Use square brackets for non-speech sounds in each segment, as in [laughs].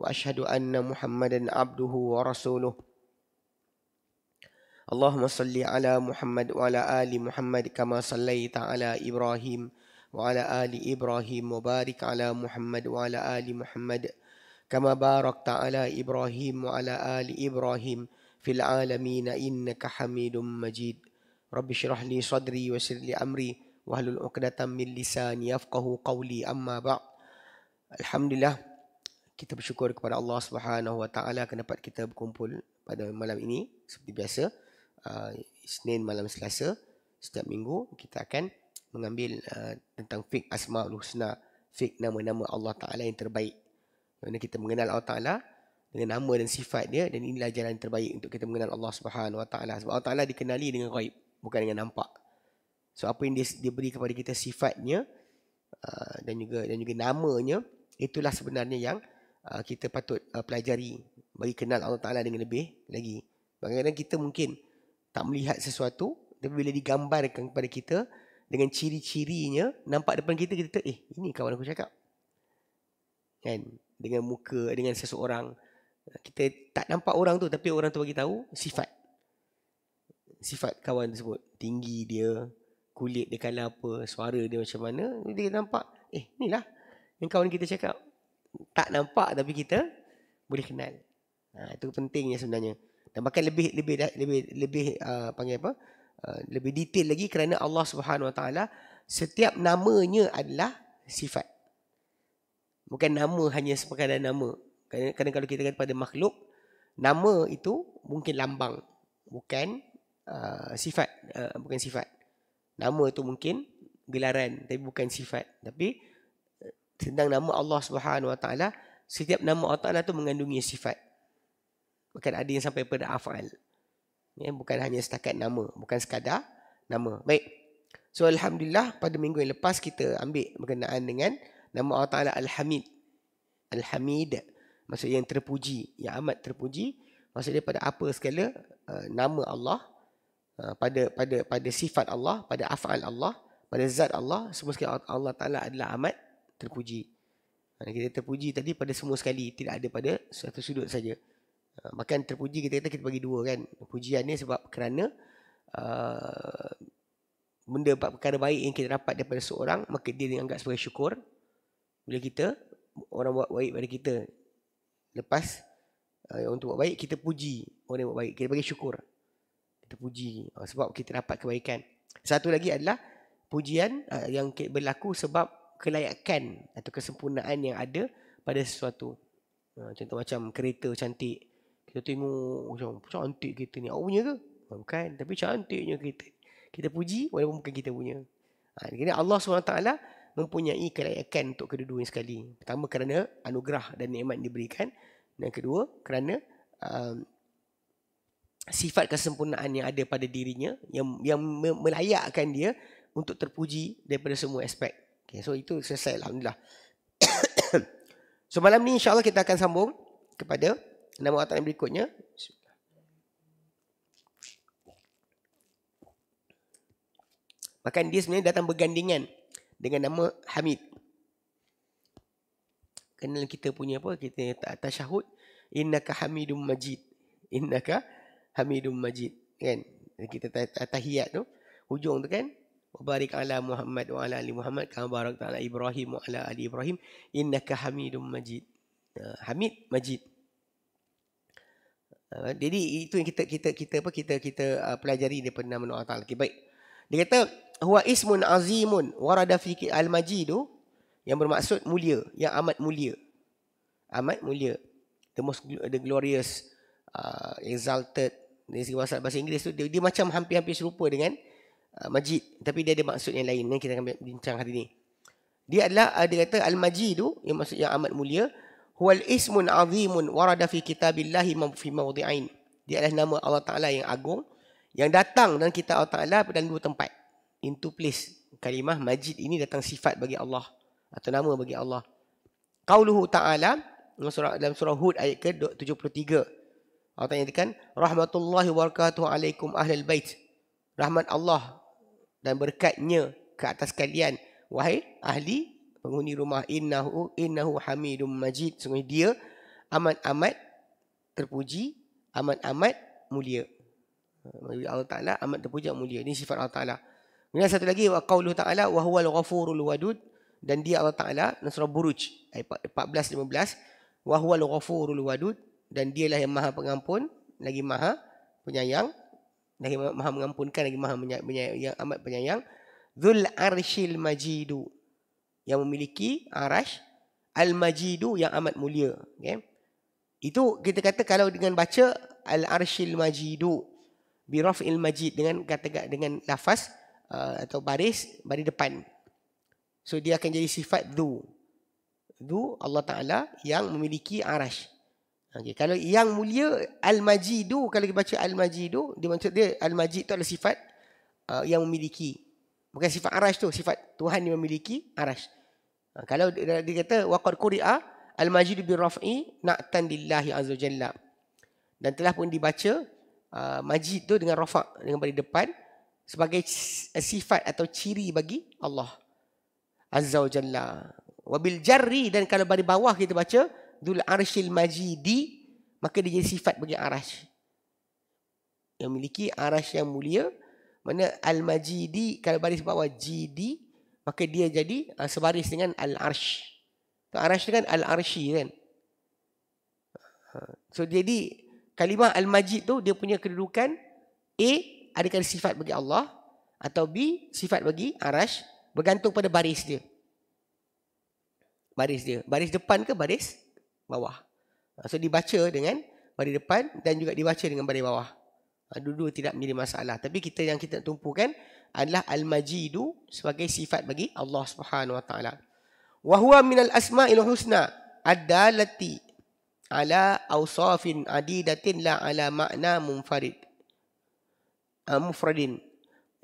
واشهد ان محمدا عبده ورسوله اللهم صل على محمد وعلى ال محمد كما صليت على ابراهيم وعلى ال ابراهيم وبارك على محمد وعلى ال محمد كما باركت على ابراهيم وعلى ال ابراهيم في العالمين انك حميد مجيد رب اشرح لي صدري ويسر لي امري واحلل عقده من لساني يفقهوا قولي اما بعد الحمد لله kita bersyukur kepada Allah Subhanahu Wa Taala kerana dapat kita berkumpul pada malam ini seperti biasa uh, Isnin malam Selasa setiap minggu kita akan mengambil uh, tentang fik asmaul husna fik nama-nama Allah Taala yang terbaik di kita mengenal Allah Taala dengan nama dan sifat dia dan inilah jalan terbaik untuk kita mengenal Allah Subhanahu Wa Taala sebab Allah Taala dikenali dengan ghaib bukan dengan nampak so apa yang dia, dia beri kepada kita sifatnya uh, dan juga dan juga namanya itulah sebenarnya yang Uh, kita patut uh, pelajari bagi kenal Allah Taala dengan lebih lagi. Kadang-kadang kita mungkin tak melihat sesuatu tapi bila digambarkan kepada kita dengan ciri-cirinya nampak depan kita kita tak, eh ini kawan aku cakap. Kan dengan muka dengan seseorang kita tak nampak orang tu tapi orang tu bagi tahu sifat sifat kawan tersebut tinggi dia kulit dia kala apa suara dia macam mana dia nampak eh inilah yang kawan kita cakap tak nampak tapi kita boleh kenal. Ha, itu pentingnya sebenarnya. Dan bahkan lebih lebih lebih lebih uh, panggil apa? Uh, lebih detail lagi kerana Allah Subhanahu Wa Taala setiap namanya adalah sifat. Bukan nama hanya sebagai nama. Kadang-kadang kalau kita kata pada makhluk, nama itu mungkin lambang, bukan uh, sifat, uh, bukan sifat. Nama itu mungkin gelaran tapi bukan sifat. Tapi tentang nama Allah Subhanahu Wa Taala setiap nama Allah Taala tu mengandungi sifat bukan ada yang sampai pada afal ya bukan hanya setakat nama bukan sekadar nama baik so alhamdulillah pada minggu yang lepas kita ambil berkenaan dengan nama Allah Taala Al-Hamid Al-Hamid maksudnya yang terpuji yang amat terpuji maksudnya pada apa segala uh, nama Allah uh, pada pada pada sifat Allah pada afal Allah pada zat Allah semua sekali Allah Taala adalah amat terpuji. Ha, kita terpuji tadi pada semua sekali. Tidak ada pada satu sudut saja. Maka ha, yang terpuji kita kata kita bagi dua kan. Pujian ni sebab kerana uh, benda perkara baik yang kita dapat daripada seorang maka dia dianggap sebagai syukur bila kita orang buat baik pada kita lepas uh, untuk buat baik kita puji orang yang buat baik kita bagi syukur kita puji uh, sebab kita dapat kebaikan satu lagi adalah pujian uh, yang berlaku sebab kelayakan atau kesempurnaan yang ada pada sesuatu. Ha, contoh macam kereta cantik. Kita tengok macam cantik kereta ni. Awak punya ke? Ha, bukan. Tapi cantiknya kereta. Kita puji walaupun bukan kita punya. Ha, kini Allah SWT mempunyai kelayakan untuk kedua-dua sekali. Pertama kerana anugerah dan nikmat diberikan. Dan kedua kerana um, sifat kesempurnaan yang ada pada dirinya yang, yang melayakkan dia untuk terpuji daripada semua aspek. Okay, so itu selesai Alhamdulillah. [coughs] so malam ni insyaAllah kita akan sambung kepada nama atas yang berikutnya. Maka dia sebenarnya datang bergandingan dengan nama Hamid. Kena kita punya apa? Kita atas syahud. ka Hamidum Majid. Inna ka Hamidum Majid. Kan? Kita tahiyat tu. Hujung tu kan wa barik ala Muhammad wa ala ali Muhammad kama barakta ala Ibrahim wa ala ali Ibrahim innaka Hamidum Majid. Uh, Hamid Majid. Uh, jadi itu yang kita kita kita apa kita kita uh, pelajari daripada nama Allah Taala. Okay, baik. Dia kata huwa ismun azimun warada fi al-majidu yang bermaksud mulia, yang amat mulia. Amat mulia. The most the glorious uh, exalted dari segi bahasa, bahasa Inggeris tu dia, dia macam hampir-hampir serupa dengan Ah, majid tapi dia ada maksud yang lain yang kita akan bincang hari ini. Dia adalah ah, dia kata Al-Majid tu yang maksud yang amat mulia huwal ismun azimun warada fi kitabillah fi mawdi'ain. Dia adalah nama Allah Taala yang agung yang datang dalam kitab Allah Taala pada dua tempat. In two place. Kalimah Majid ini datang sifat bagi Allah atau nama bagi Allah. Qauluhu Taala dalam surah, dalam surah Hud ayat ke-73. Allah tanya dia kan rahmatullahi wa barakatuh alaikum ahlal bait. Rahmat Allah dan berkatnya ke atas kalian wahai ahli penghuni rumah innahu innahu hamidum majid sungguh dia amat amat terpuji amat amat mulia bagi Allah Taala amat terpuji amat mulia ini sifat Allah Taala Kemudian satu lagi wa qaulu ta'ala wa huwal ghafurul wadud dan dia Allah Taala nasra buruj ayat 14 15 wa huwal ghafurul wadud dan dialah yang maha pengampun lagi maha penyayang lagi maha mengampunkan lagi maha menyayang, menyayang yang amat penyayang zul arshil majidu yang memiliki arash al majidu yang amat mulia okay. itu kita kata kalau dengan baca al arshil majidu bi raf'il majid dengan kata dengan lafaz uh, atau baris baris depan so dia akan jadi sifat du du Allah taala yang memiliki arash Okay. Kalau yang mulia Al-Majidu kalau kita baca Al-Majidu dia maksud dia Al-Majid tu adalah sifat uh, yang memiliki. Bukan sifat Arash tu, sifat Tuhan yang memiliki Arash. Uh, kalau dia, dia kata waqad quri'a Al-Majidu bi raf'i na'tan lillahi azza jalla. Dan telah pun dibaca uh, Majid tu dengan rafa' dengan pada depan sebagai eh, sifat atau ciri bagi Allah Azza wa Jalla. Wabil jari dan kalau dari bawah kita baca Dul arshil majidi Maka dia jadi sifat bagi arash Yang memiliki arash yang mulia Mana al-majidi Kalau baris bawah jidi Maka dia jadi uh, sebaris dengan al-arsh Arash kan al-arshi kan ha, So jadi kalimah al-majid tu Dia punya kedudukan A. Adakah sifat bagi Allah Atau B. Sifat bagi arash Bergantung pada baris dia Baris dia Baris depan ke baris bawah. Ah, so dibaca dengan baris depan dan juga dibaca dengan baris bawah. Ah, dua-dua tidak menjadi masalah. Tapi kita yang kita tumpukan adalah al-majidu sebagai sifat bagi Allah Subhanahu wa taala. Wa huwa al asma'il husna ad-dalati ala awsafin adidatin la ala makna munfarid. Ah, mufradin.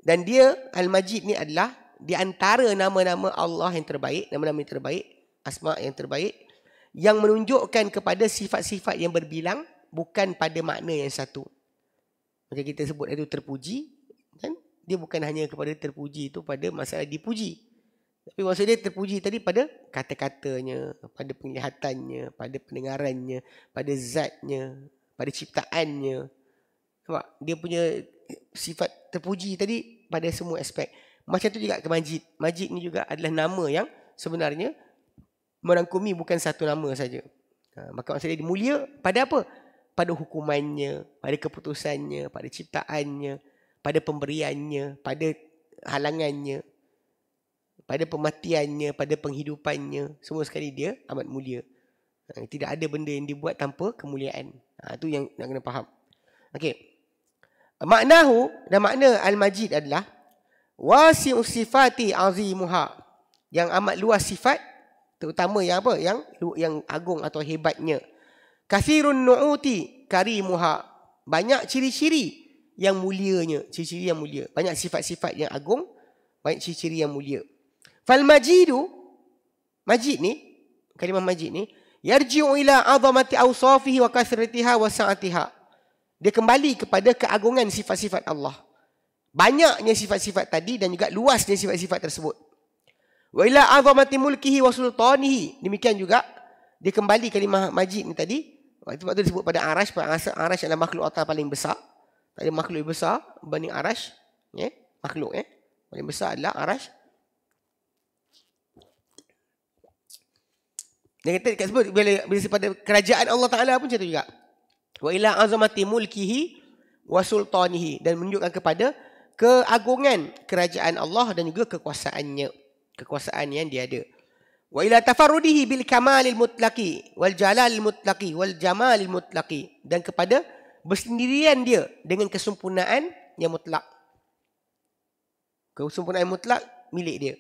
Dan dia al-majid ni adalah di antara nama-nama Allah yang terbaik, nama-nama yang terbaik, asma yang terbaik yang menunjukkan kepada sifat-sifat yang berbilang bukan pada makna yang satu. Macam kita sebut itu terpuji kan? Dia bukan hanya kepada terpuji itu pada masalah dipuji. Tapi maksud dia terpuji tadi pada kata-katanya, pada penglihatannya, pada pendengarannya, pada zatnya, pada ciptaannya. Nampak? Dia punya sifat terpuji tadi pada semua aspek. Macam tu juga ke Majid. Majid ni juga adalah nama yang sebenarnya merangkumi bukan satu nama saja. Ha, maka maksudnya dia mulia pada apa? Pada hukumannya, pada keputusannya, pada ciptaannya, pada pemberiannya, pada halangannya, pada pematiannya, pada penghidupannya. Semua sekali dia amat mulia. Ha, tidak ada benda yang dibuat tanpa kemuliaan. Itu ha, yang nak kena faham. Okey. Maknahu dan makna Al-Majid adalah wasi'u sifati azimuha yang amat luas sifat terutama yang apa yang yang agung atau hebatnya kasirun nuuti karimuha banyak ciri-ciri yang mulianya ciri-ciri yang mulia banyak sifat-sifat yang agung banyak ciri-ciri yang mulia fal majidu majid ni kalimah majid ni yarji'u ila azamati awsafihi wa kasratiha wa sa'atiha dia kembali kepada keagungan sifat-sifat Allah banyaknya sifat-sifat tadi dan juga luasnya sifat-sifat tersebut Wa ila azamati mulkihi wa sultanihi. Demikian juga dia kembali kalimah majid ni tadi. Waktu itu disebut pada Arash. Pada Arash adalah makhluk atas paling besar. Tadi makhluk yang besar berbanding Arash. Ya? Yeah? Makhluk ya. Yeah? Paling besar adalah Arash. Dia kata dekat sebut bila, bila pada kerajaan Allah Ta'ala pun cerita juga. Wa ila azamati mulkihi wa sultanihi. Dan menunjukkan kepada keagungan kerajaan Allah dan juga kekuasaannya kekuasaan yang dia ada. Wa ila tafarrudihi bil kamalil mutlaqi wal jalalil mutlaqi wal jamalil mutlaqi dan kepada bersendirian dia dengan kesempurnaan yang mutlak. Kesempurnaan yang mutlak milik dia.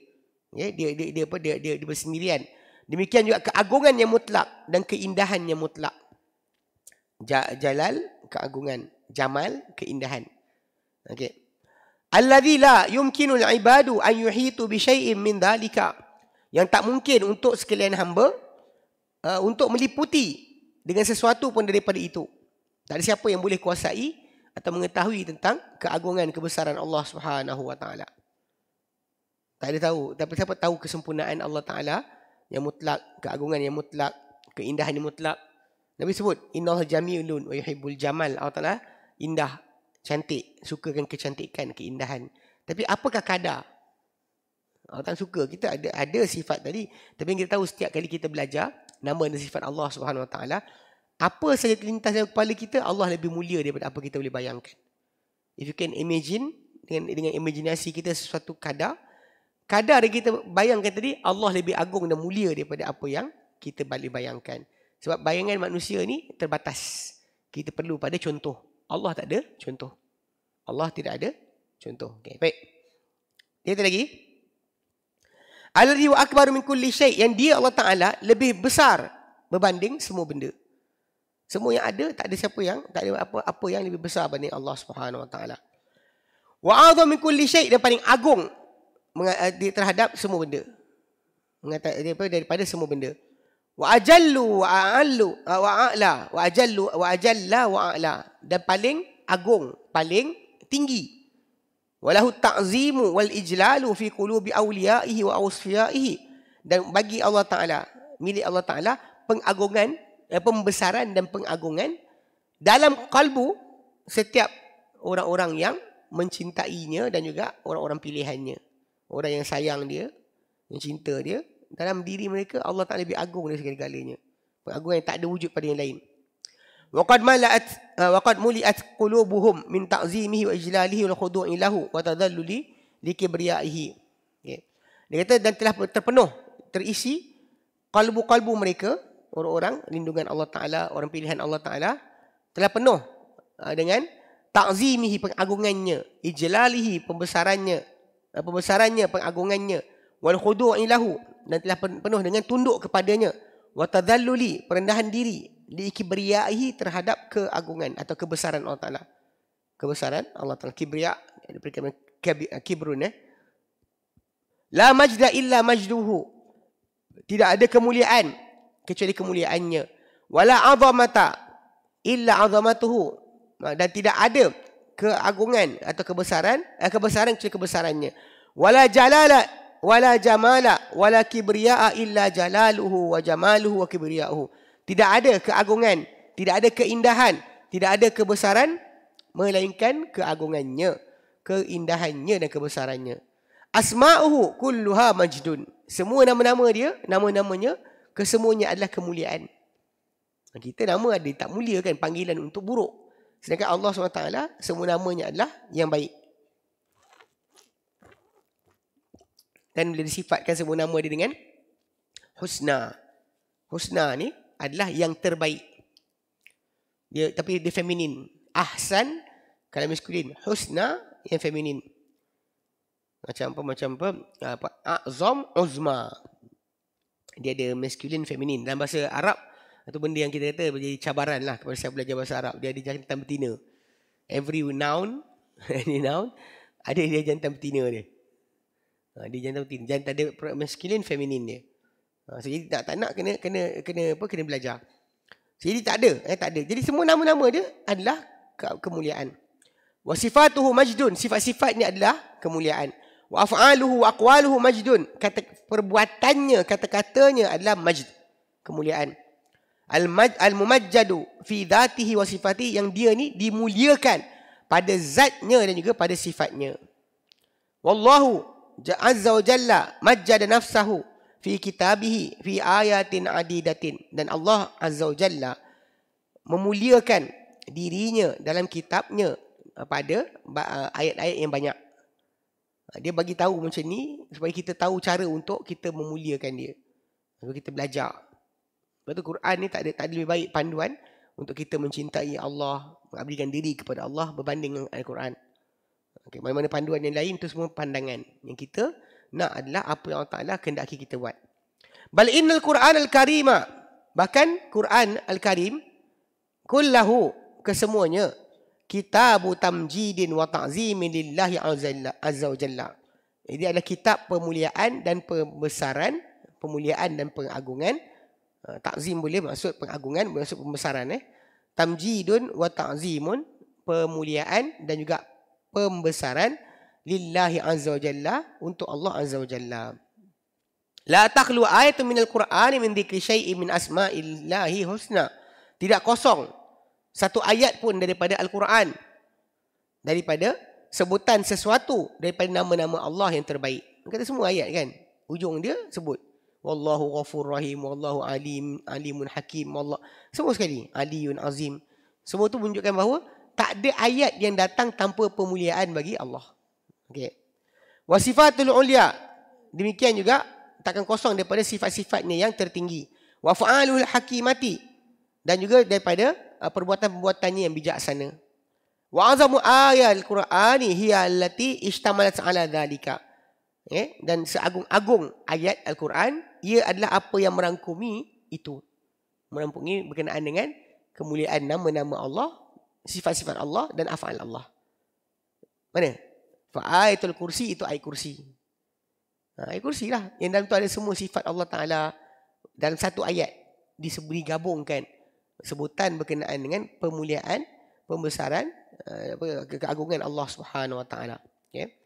Ya, dia dia dia apa dia, dia dia bersendirian. Demikian juga keagungan yang mutlak dan keindahan yang mutlak. Jalal keagungan, Jamal keindahan. Okey. Alladhi la yumkinul ibadu an yuhitu bi syai'in min dhalika. Yang tak mungkin untuk sekalian hamba uh, untuk meliputi dengan sesuatu pun daripada itu. Tak ada siapa yang boleh kuasai atau mengetahui tentang keagungan kebesaran Allah Subhanahu wa taala. Tak ada tahu, tapi siapa tahu kesempurnaan Allah taala yang mutlak, keagungan yang mutlak, keindahan yang mutlak. Nabi sebut, "Innal jamilun wa yuhibbul jamal." Allah taala indah cantik, sukakan kecantikan, keindahan. Tapi apakah kadar? Allah Ta'ala suka kita ada ada sifat tadi. Tapi kita tahu setiap kali kita belajar nama dan sifat Allah Subhanahu Wa Ta'ala, apa saja terlintas dalam kepala kita, Allah lebih mulia daripada apa kita boleh bayangkan. If you can imagine dengan dengan imajinasi kita sesuatu kadar, kadar yang kita bayangkan tadi, Allah lebih agung dan mulia daripada apa yang kita boleh bayangkan. Sebab bayangan manusia ni terbatas. Kita perlu pada contoh. Allah tak ada contoh. Allah tidak ada contoh. Okey, baik. Dia kata lagi. Alladhi wa akbaru min kulli syai. Yang dia Allah Ta'ala lebih besar berbanding semua benda. Semua yang ada, tak ada siapa yang, tak ada apa apa yang lebih besar berbanding Allah Subhanahu Wa Ta'ala. Wa azam min kulli syai. Dia paling agung eh, terhadap semua benda. Mengatakan daripada semua benda wa ajallu wa a'lu wa a'la wa ajallu wa ajalla wa a'la dan paling agung paling tinggi walahu ta'zimu wal ijlalu fi qulubi awliyaihi wa awsiyaihi dan bagi Allah Taala milik Allah Taala pengagungan eh, pembesaran dan pengagungan dalam kalbu setiap orang-orang yang mencintainya dan juga orang-orang pilihannya orang yang sayang dia yang cinta dia dalam diri mereka Allah Taala lebih agung dari segala-galanya. Pengagungan yang tak ada wujud pada yang lain. Waqad mala'at eh, waqad muli'at qulubuhum min ta'zimihi wa ijlalihi wa khudu'i lahu wa tadalluli li kibriyaihi. Dia kata dan telah terpenuh, terisi kalbu-kalbu mereka orang-orang lindungan Allah Taala, orang pilihan Allah Taala telah penuh eh, dengan ta'zimihi pengagungannya, ijlalihi pembesarannya, eh, pembesarannya pengagungannya wal khudu'i lahu dan telah penuh dengan tunduk kepadanya wa tadhalluli perendahan diri diikibriahi terhadap keagungan atau kebesaran Allah Taala kebesaran Allah Taala kibria diberikan eh, kibrun eh la majda illa majduhu tidak ada kemuliaan kecuali kemuliaannya wala azamata illa azamatuhu dan tidak ada keagungan atau kebesaran eh, kebesaran kecuali kebesarannya wala jalala wala jamala wala kibriya'a illa jalaluhu wa jamaluhu wa kibriya'uhu. Tidak ada keagungan, tidak ada keindahan, tidak ada kebesaran melainkan keagungannya, keindahannya dan kebesarannya. Asma'uhu kulluha majdun. Semua nama-nama dia, nama-namanya kesemuanya adalah kemuliaan. Ha, kita nama ada tak mulia kan panggilan untuk buruk. Sedangkan Allah SWT semua namanya adalah yang baik, dan boleh disifatkan semua nama dia dengan husna. Husna ni adalah yang terbaik. Dia tapi dia feminin. Ahsan kalau maskulin, husna yang feminin. Macam apa macam apa? Azom, azam uzma. Dia ada maskulin feminin dalam bahasa Arab atau benda yang kita kata menjadi cabaran lah kepada saya belajar bahasa Arab. Dia ada jantan betina. Every noun, [laughs] any noun, ada dia jantan betina dia. Ha, dia jantan tin jantan dia product masculine feminine dia ha, so jadi tak, tak nak kena kena kena apa kena belajar so, jadi tak ada eh tak ada jadi semua nama-nama dia adalah ke- kemuliaan wasifatuhu majdun sifat-sifat ni adalah kemuliaan wa af'aluhu wa aqwaluhu majdun kata perbuatannya kata-katanya adalah majd kemuliaan al maj al mumajjadu fi dhatihi wa sifatihi yang dia ni dimuliakan pada zatnya dan juga pada sifatnya wallahu azza wa jalla majjad nafsahu fi kitabihi fi ayatin adidatin dan Allah azza wa jalla memuliakan dirinya dalam kitabnya uh, pada uh, ayat-ayat yang banyak. Uh, dia bagi tahu macam ni supaya kita tahu cara untuk kita memuliakan dia. Lalu kita belajar. betul Quran ni tak ada, tak ada lebih baik panduan untuk kita mencintai Allah, mengabdikan diri kepada Allah berbanding dengan Al-Quran. Okey, mana-mana panduan yang lain tu semua pandangan. Yang kita nak adalah apa yang Allah Taala kehendaki kita buat. Bal innal Quran al-Karima. Bahkan Quran al-Karim kullahu kesemuanya kitab tamjidin wa ta'zimin lillahi azza wajalla. Ini adalah kitab pemuliaan dan pembesaran, pemuliaan dan pengagungan. Ha, Takzim boleh maksud pengagungan, maksud pembesaran eh. Tamjidun wa ta'zimun pemuliaan dan juga pembesaran lillahi azza wajalla untuk Allah azza wajalla. jalla. La takhlu ayatu minal Qur'an min dhikri syai'in min asma'illahi husna. Tidak kosong satu ayat pun daripada Al-Quran daripada sebutan sesuatu daripada nama-nama Allah yang terbaik. Kata semua ayat kan. Ujung dia sebut wallahu ghafur rahim wallahu alim alimun hakim wallah semua sekali aliyun azim. Semua tu menunjukkan bahawa tak ada ayat yang datang tanpa pemuliaan bagi Allah. Okey. Wasifatul ulia demikian juga takkan kosong daripada sifat-sifatnya yang tertinggi. Wa fa'alul hakimati dan juga daripada uh, perbuatan-perbuatannya yang bijaksana. Wa azamu ayatul Qur'ani hiya allati ishtamalat 'ala dhalika. Okay? dan seagung-agung ayat Al-Quran ia adalah apa yang merangkumi itu. Merangkumi berkenaan dengan kemuliaan nama-nama Allah sifat-sifat Allah dan afal Allah. Mana? Ayatul kursi itu ayat kursi. Ha, ayat kursi lah. Yang dalam tu ada semua sifat Allah Ta'ala dalam satu ayat disebut gabungkan sebutan berkenaan dengan pemuliaan, pembesaran, ha, keagungan Allah Subhanahu Wa Ta'ala. Okay.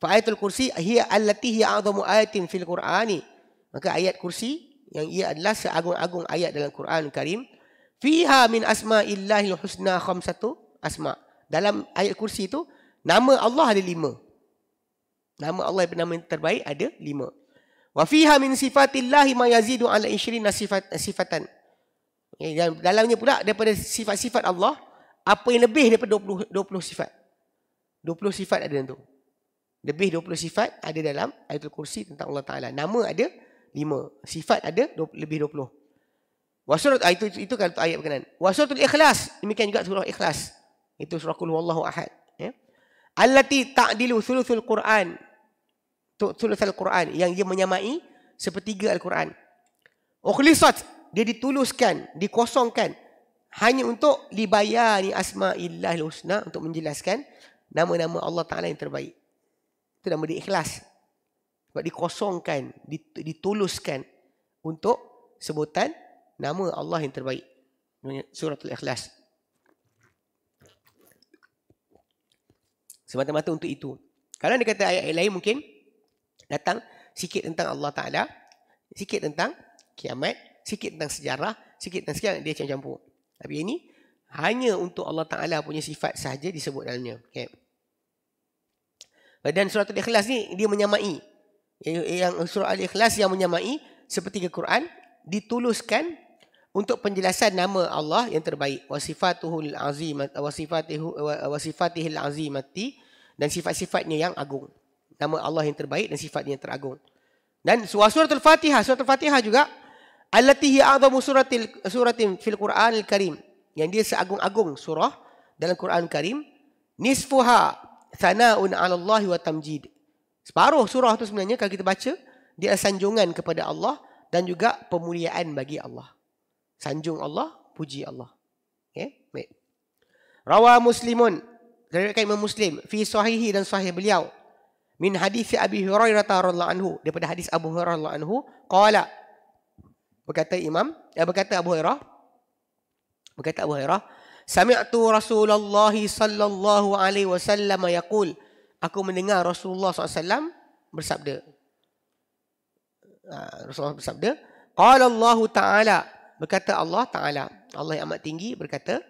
Fa'aitul kursi hiya allati hiya azamu ayatin fil Qur'ani. Maka ayat kursi yang ia adalah seagung-agung ayat dalam Quran Karim fiha min asma'illahil husna satu asma dalam ayat kursi itu nama Allah ada lima nama Allah yang nama terbaik ada lima wa fiha min sifatillahi ma yazidu ala ishrina sifat sifatan dan dalamnya pula daripada sifat-sifat Allah apa yang lebih daripada 20 20 sifat 20 sifat ada dalam tu lebih 20 sifat ada dalam ayat kursi tentang Allah Taala nama ada lima sifat ada 20, lebih 20 Wasurat itu ah, itu, itu kan ayat berkenaan. Wasuratul ikhlas demikian juga surah ikhlas. Itu surah qul huwallahu ahad. Ya. Allati ta'dilu thuluthul Quran. Thuluthul Quran yang dia menyamai sepertiga al-Quran. Ukhlisat dia dituluskan, dikosongkan hanya untuk libayani asma'illahil husna untuk menjelaskan nama-nama Allah Taala yang terbaik. Itu nama dia ikhlas. Sebab dikosongkan, dituluskan untuk sebutan nama Allah yang terbaik. Surah Al-Ikhlas. Semata-mata untuk itu. Kalau dia kata ayat-ayat lain mungkin datang sikit tentang Allah Ta'ala, sikit tentang kiamat, sikit tentang sejarah, sikit tentang sekian dia campur-campur. Tapi ini hanya untuk Allah Ta'ala punya sifat sahaja disebut dalamnya. Okay. Dan surah Al-Ikhlas ni dia menyamai. Yang surah Al-Ikhlas yang menyamai seperti ke Quran dituluskan untuk penjelasan nama Allah yang terbaik wasifatuhul azim wasifatihu wasifatihil azimati dan sifat-sifatnya yang agung nama Allah yang terbaik dan sifatnya yang teragung dan surah suratul fatihah suratul fatihah juga allati hi azamu suratil suratin fil quranil karim yang dia seagung-agung surah dalam Quran Karim nisfuha sanaun ala Allah wa tamjid separuh surah tu sebenarnya kalau kita baca dia sanjungan kepada Allah dan juga pemuliaan bagi Allah sanjung Allah, puji Allah. Okay? Baik. Rawa muslimun. Dari kain imam muslim. Fi sahihi dan sahih beliau. Min hadis Abi Hurairah radhiyallahu anhu daripada hadis Abu Hurairah radhiyallahu anhu qala berkata Imam ya eh, berkata Abu Hurairah berkata Abu Hurairah sami'tu Rasulullah sallallahu alaihi wasallam yaqul aku mendengar Rasulullah SAW bersabda ha, Rasulullah bersabda qala Allah taala berkata Allah Taala Allah yang amat tinggi berkata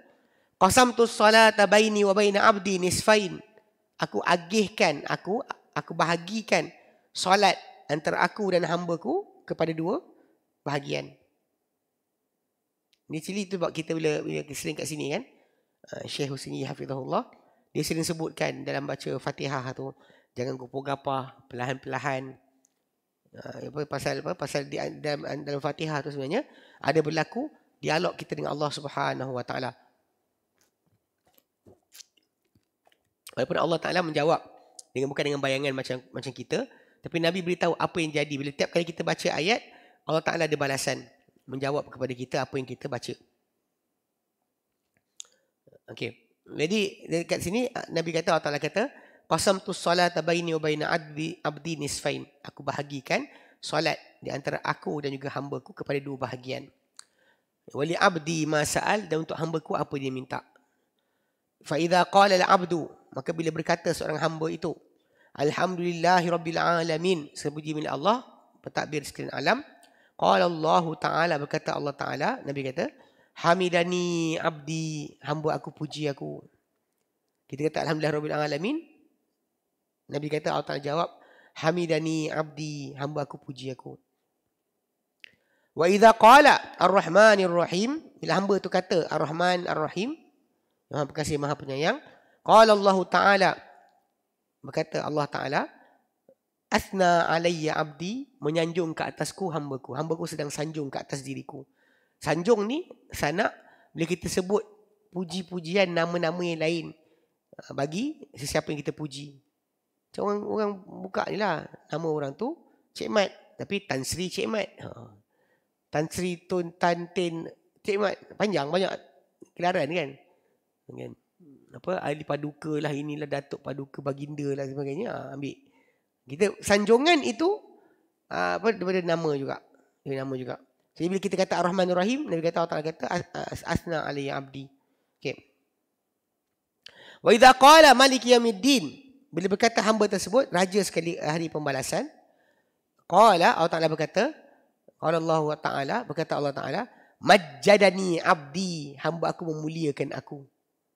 qasam tu salata baini wa baina abdi nisfain aku agihkan aku aku bahagikan solat antara aku dan hamba-ku kepada dua bahagian ni cili tu buat kita bila bila sering kat sini kan ah, Syekh Husni Hafizahullah dia sering sebutkan dalam baca Fatihah tu jangan gopoh gapah perlahan-perlahan Ah, apa pasal apa pasal di dalam, dalam Fatihah tu sebenarnya ada berlaku dialog kita dengan Allah Subhanahu Wa Taala. Walaupun Allah Taala menjawab dengan bukan dengan bayangan macam macam kita, tapi Nabi beritahu apa yang jadi bila tiap kali kita baca ayat Allah Taala ada balasan menjawab kepada kita apa yang kita baca. Okey. Jadi kat sini Nabi kata Allah Taala kata Qasam tu salat baini wa baina abdi abdi nisfain. Aku bahagikan solat di antara aku dan juga hamba ku kepada dua bahagian. Wali abdi ma sa'al dan untuk hamba ku apa dia minta. Fa idza qala abdu maka bila berkata seorang hamba itu Alhamdulillahi rabbil alamin sepuji milik Allah pentadbir sekalian alam qala Allah taala berkata Allah taala nabi kata hamidani abdi hamba aku puji aku kita kata alhamdulillah rabbil alamin Nabi kata Allah Ta'ala jawab Hamidani abdi hamba aku puji aku Wa idha qala ar-Rahmanir Rahim bila hamba tu kata Ar-Rahman Ar-Rahim Maha Pengasih Maha Penyayang qala Allah Ta'ala berkata Allah Ta'ala asna alayya abdi menyanjung ke atasku hambaku hambaku sedang sanjung ke atas diriku sanjung ni sana bila kita sebut puji-pujian nama-nama yang lain bagi sesiapa yang kita puji orang, orang buka ni lah nama orang tu Cik Mat tapi Tan Sri Cik Mat ha. Tan Sri Tun Tan Tin Cik Mat panjang banyak kelaran kan dengan apa ahli paduka lah inilah datuk paduka baginda lah sebagainya ha, ambil kita sanjungan itu ha, apa daripada nama juga daripada nama juga jadi bila kita kata Ar-Rahman Ar-Rahim Nabi kata Allah Ta'ala kata As Asna Abdi okay. Wa idha qala malik yamiddin bila berkata hamba tersebut raja sekali eh, hari pembalasan qala Allah Taala berkata qala Allah Taala berkata Allah Taala majadani abdi hamba aku memuliakan aku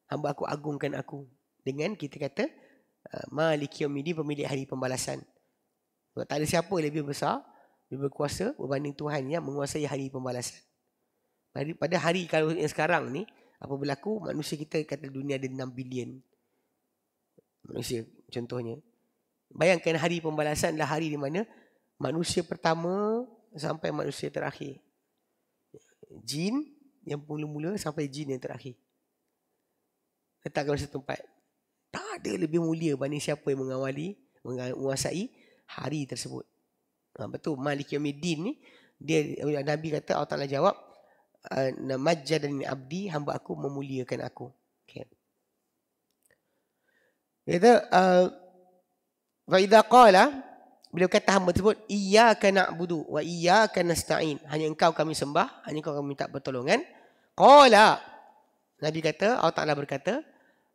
hamba aku agungkan aku dengan kita kata eh, malik yomidi pemilik hari pembalasan tak ada siapa lebih besar lebih berkuasa berbanding Tuhan yang menguasai hari pembalasan pada hari kalau yang sekarang ni apa berlaku manusia kita kata dunia ada 6 bilion manusia contohnya. Bayangkan hari pembalasan adalah hari di mana manusia pertama sampai manusia terakhir. Jin yang mula-mula sampai jin yang terakhir. Letakkan satu tempat. Tak ada lebih mulia banding siapa yang mengawali, menguasai hari tersebut. Ha, betul, Malik Yomidin ni, dia, Nabi kata, Allah Ta'ala jawab, Majjadani abdi, hamba aku memuliakan aku. Dia kata, uh, Wa'idha qala, bila kata hamba tersebut, Iyaka na'budu wa iyaka nasta'in. Hanya engkau kami sembah, hanya engkau kami minta pertolongan. Qala, Nabi kata, Allah Ta'ala berkata,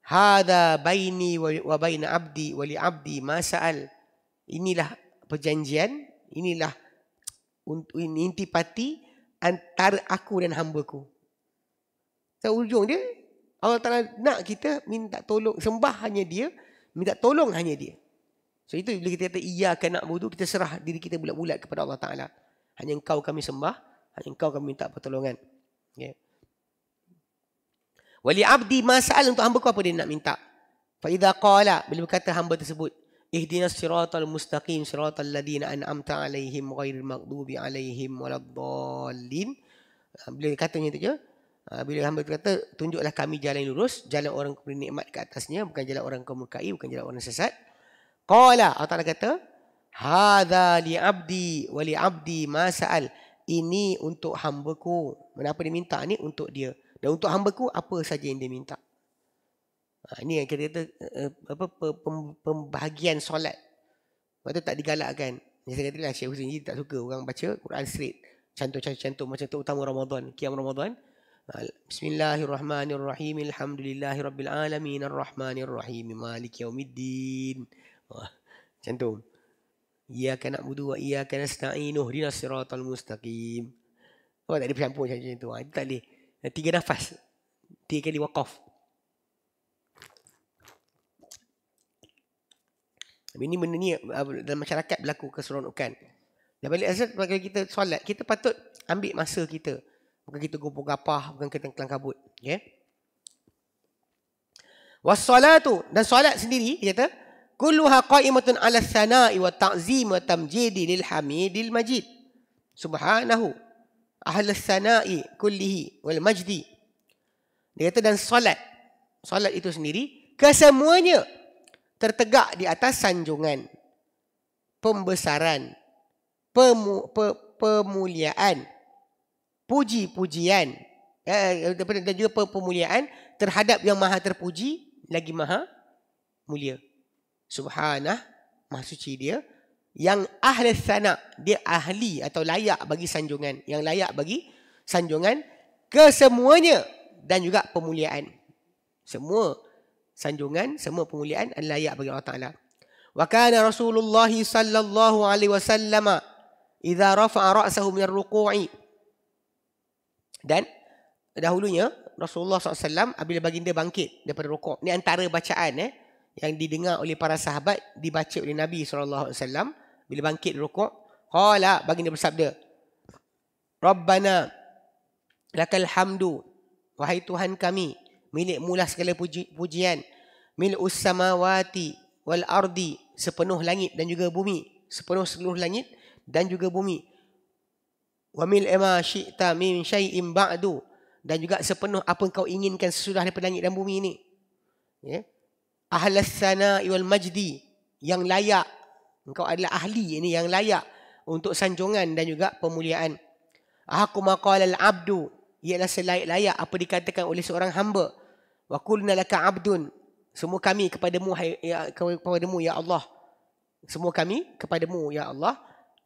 Hada baini wa baina abdi wa li abdi ma sa'al. Inilah perjanjian, inilah untuk intipati antara aku dan hamba ku. So, dia, Allah Ta'ala nak kita minta tolong, sembah hanya dia, minta tolong hanya dia. So itu bila kita kata iya kan nak budu, kita serah diri kita bulat-bulat kepada Allah Ta'ala. Hanya engkau kami sembah, hanya engkau kami minta pertolongan. Okay. Wali abdi masalah untuk hamba ku apa dia nak minta? Fa'idha qala, bila berkata hamba tersebut, Ihdina siratal mustaqim siratal ladina an'amta alaihim ghairil maghdubi alaihim waladdallin. Ha, bila katanya tu je, Ah, bila hamba tu kata tunjuklah kami jalan yang lurus jalan orang kau nikmat ke atasnya bukan jalan orang kau murkai bukan jalan orang sesat qala Allah Taala kata hada li abdi wa abdi ma ini untuk hambaku kenapa dia minta ni untuk dia dan untuk hambaku apa saja yang dia minta ha, ini yang kita kata eh, eh, apa pembahagian solat waktu tak digalakkan saya kata lah Syekh Husin tak suka orang baca Quran straight cantum-cantum macam terutama Ramadan kiam Ramadan بسم الله الرحمن الرحيم الحمد لله رب العالمين الرحمن الرحيم مالك يوم الدين جنتم إياك نعبد وإياك نستعين اهدنا الصراط المستقيم Oh, tak ada pelampung macam tu. Ha, tak boleh. Tiga nafas. Tiga kali wakaf. Tapi ni benda ni dalam masyarakat berlaku keseronokan. Dan balik asal kalau kita solat, kita patut ambil masa kita. Bukan kita gumpung gapah, bukan kita kelang kabut. Okay? Ya. Wassalatu dan solat sendiri dia kata kulluha qaimatun ala sana'i wa ta'zim wa tamjidi lil hamidil majid. Subhanahu ahli sana'i kullihi wal majdi. Dia kata dan solat solat itu sendiri kesemuanya tertegak di atas sanjungan pembesaran pemu, pe, pemuliaan puji-pujian eh, eh, dan juga pemuliaan terhadap yang maha terpuji lagi maha mulia subhanah maha suci dia yang ahli sana dia ahli atau layak bagi sanjungan yang layak bagi sanjungan kesemuanya dan juga pemuliaan semua sanjungan semua pemuliaan adalah layak bagi Allah Taala wa kana rasulullah sallallahu alaihi wasallam idza rafa'a ra'sahu min rukui dan dahulunya Rasulullah SAW bila baginda bangkit daripada rokok. Ini antara bacaan eh, yang didengar oleh para sahabat dibaca oleh Nabi SAW bila bangkit rokok. Kala baginda bersabda. Rabbana lakal hamdu. Wahai Tuhan kami. Milik mula segala puji, pujian. Mil samawati wal ardi. Sepenuh langit dan juga bumi. Sepenuh seluruh langit dan juga bumi wa mil ema syi'ta min syai'in ba'du dan juga sepenuh apa kau inginkan sesudah daripada langit dan bumi ini. Ya. Ahli sana wal majdi yang layak. Engkau adalah ahli ini yang layak untuk sanjungan dan juga pemuliaan. Aku maqala al abdu ialah selayak-layak apa dikatakan oleh seorang hamba. Wa qulna laka abdun. Semua kami kepadamu ya kepadamu ya Allah. Semua kami kepadamu ya Allah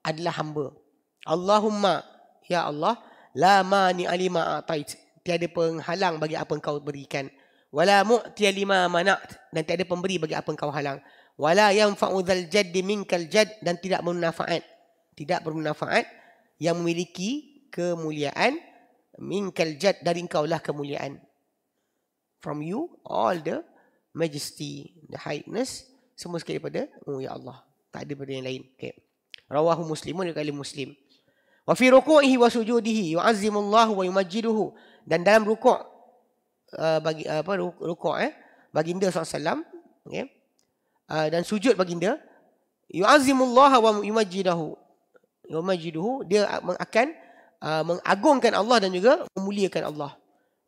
adalah hamba. Allahumma Ya Allah, la mani alima atait. Tiada penghalang bagi apa engkau berikan. Wala mu'ti lima mana'at. Dan tiada pemberi bagi apa engkau halang. Wala yanfa'u dhal jaddi minkal jadd. Dan tidak bermanfaat. Tidak bermanfaat yang memiliki kemuliaan. Minkal jadd. Dari engkau lah kemuliaan. From you, all the majesty, the highness. Semua sekali daripada, oh ya Allah. Tak ada benda yang lain. Okay. Rawahu muslimun, dia kali Muslim. Wa fi ruku'ihi wa sujudihi yu'azzimullahu wa yumajjiduhu. Dan dalam rukuk uh, bagi uh, apa rukuk eh baginda SAW okay. Uh, dan sujud baginda yu'azzimullahu wa yumajjiduhu. Yumajjiduhu dia akan uh, mengagungkan Allah dan juga memuliakan Allah.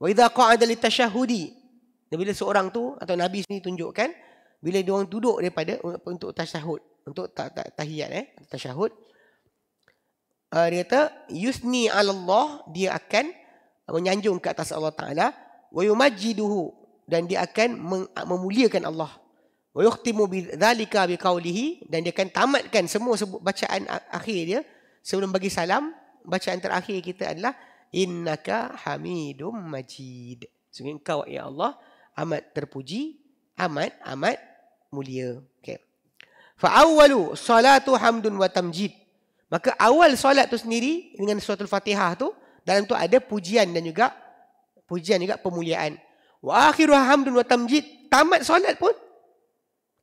Wa idza qa'ada litashahudi bila seorang tu atau nabi sini tunjukkan bila dia orang duduk daripada untuk tasyahud untuk tahiyat eh tasyahud uh, dia kata yusni Allah dia akan ah, menyanjung ke atas Allah Taala wa yumajjiduhu dan dia akan ah, memuliakan Allah wa yukhtimu bidzalika biqaulihi dan dia akan tamatkan semua sebut bacaan akhir dia sebelum bagi salam bacaan terakhir kita adalah innaka hamidum majid sungguh kau ya Allah amat terpuji amat amat mulia okey fa awwalu salatu hamdun wa tamjid Maka awal solat tu sendiri dengan suatu fatihah tu dalam tu ada pujian dan juga pujian juga pemuliaan. Wa akhiru hamdun wa tamjid. Tamat solat pun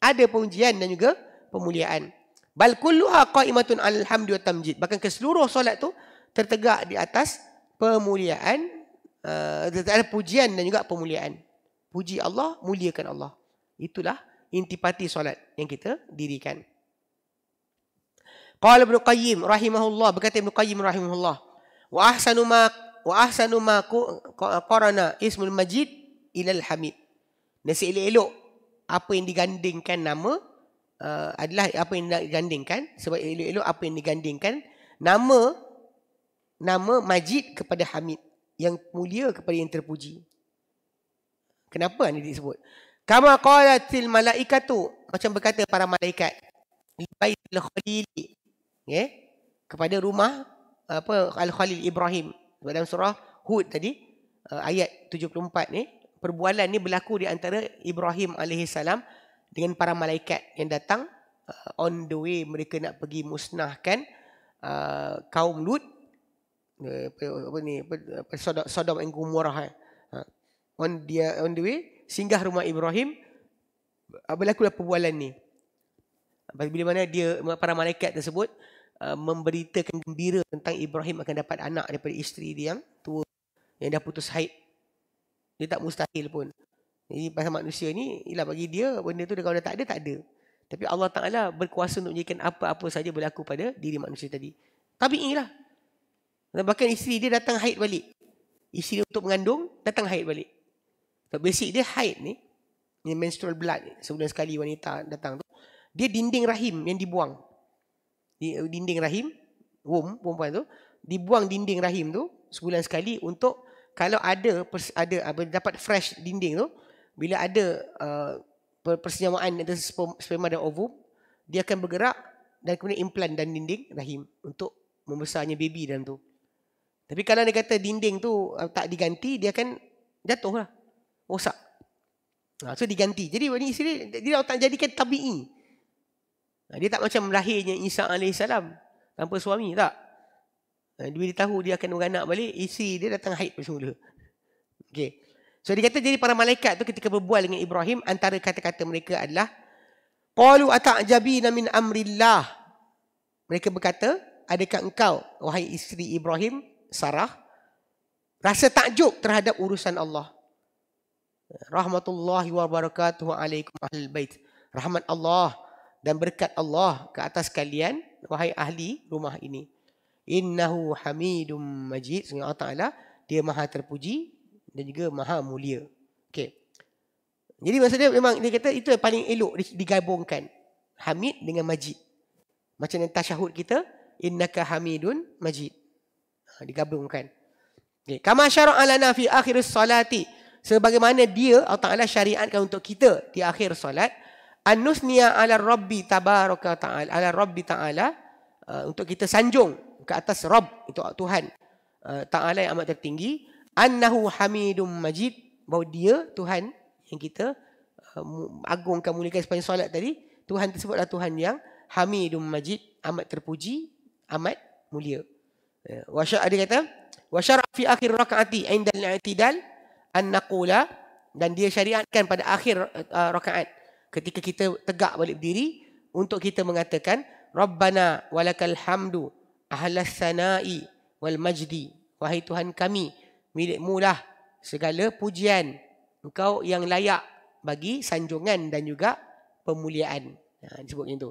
ada pujian dan juga pemuliaan. Bal kulluha qaimatun alhamdu wa tamjid. Bahkan keseluruhan solat tu tertegak di atas pemuliaan uh, eh, ada pujian dan juga pemuliaan. Puji Allah, muliakan Allah. Itulah intipati solat yang kita dirikan. Qala Ibnu Qayyim rahimahullah berkata Ibnu Qayyim rahimahullah wa ahsanu ma wa ahsanu ma qarana ismul majid ila al hamid. Nasi elok-elok apa yang digandingkan nama uh, adalah apa yang digandingkan sebab elok-elok apa yang digandingkan nama nama majid kepada hamid yang mulia kepada yang terpuji. Kenapa ini disebut? Kama qalatil malaikatu macam berkata para malaikat Baitul Khalil. Ya kepada rumah apa Al Khalil Ibrahim dalam surah Hud tadi eh, ayat 74 ni perbualan ni berlaku di antara Ibrahim alaihi salam dengan para malaikat yang datang eh, on the way mereka nak pergi musnahkan eh, kaum Lut apa, apa ni Sodom, Sodom and Gomorrah ha. on dia on the way singgah rumah Ibrahim berlakulah perbualan ni bila mana dia para malaikat tersebut Uh, memberitakan gembira tentang Ibrahim akan dapat anak daripada isteri dia yang tua yang dah putus haid. Dia tak mustahil pun. Ini pasal manusia ni ialah bagi dia benda tu kalau dah tak ada tak ada. Tapi Allah Taala berkuasa untuk menjadikan apa-apa saja berlaku pada diri manusia tadi. Tapi inilah. Bahkan isteri dia datang haid balik. Isteri untuk mengandung datang haid balik. So basic dia haid ni, ni menstrual blood sebulan sekali wanita datang tu. Dia dinding rahim yang dibuang. Eh, dinding rahim womb perempuan tu dibuang dinding rahim tu sebulan sekali untuk kalau ada ada ah, dapat fresh dinding tu bila ada uh, eh, persenyawaan antara sperma dan ovum dia akan bergerak dan kemudian implant dan dinding rahim untuk membesarnya baby dalam tu tapi kalau dia kata dinding tu uh, tak diganti dia akan jatuh lah rosak ha, so diganti jadi ini isteri dia tak jadikan tabi'i dia tak macam lahirnya Isa AS. Tanpa suami tak. Bila dia tahu dia akan beranak balik, isi dia datang haid bersemula. Okay. So dia kata jadi para malaikat tu ketika berbual dengan Ibrahim, antara kata-kata mereka adalah, Qalu ata'jabina min amrillah. Mereka berkata, adakah engkau, wahai isteri Ibrahim, Sarah, rasa takjub terhadap urusan Allah? Rahmatullahi wa barakatuhu alaikum ahl bait. Rahmat Allah dan berkat Allah ke atas kalian wahai ahli rumah ini innahu hamidum majid sungguh Allah Taala dia maha terpuji dan juga maha mulia okey jadi maksudnya memang dia kata itu yang paling elok digabungkan hamid dengan majid macam yang tasyahud kita innaka hamidun majid ha, digabungkan okey kama syara'a lana fi akhir solati sebagaimana dia Allah Taala syariatkan untuk kita di akhir solat anusnia ala rabbi tabaraka ta'ala ala rabbi ta'ala uh, untuk kita sanjung ke atas rabb itu tuhan uh, ta'ala yang amat tertinggi annahu hamidum majid bahawa dia tuhan yang kita uh, agungkan mulikan sepanjang solat tadi tuhan tersebut tuhan yang hamidum majid amat terpuji amat mulia ya, wa uh, ada kata wa fi akhir rakaati indal i'tidal an naqula dan dia syariatkan pada akhir uh, rakaat ketika kita tegak balik berdiri untuk kita mengatakan Rabbana walakal hamdu ahlas sana'i wal majdi wahai Tuhan kami milikmu lah segala pujian engkau yang layak bagi sanjungan dan juga pemuliaan ha, sebut macam tu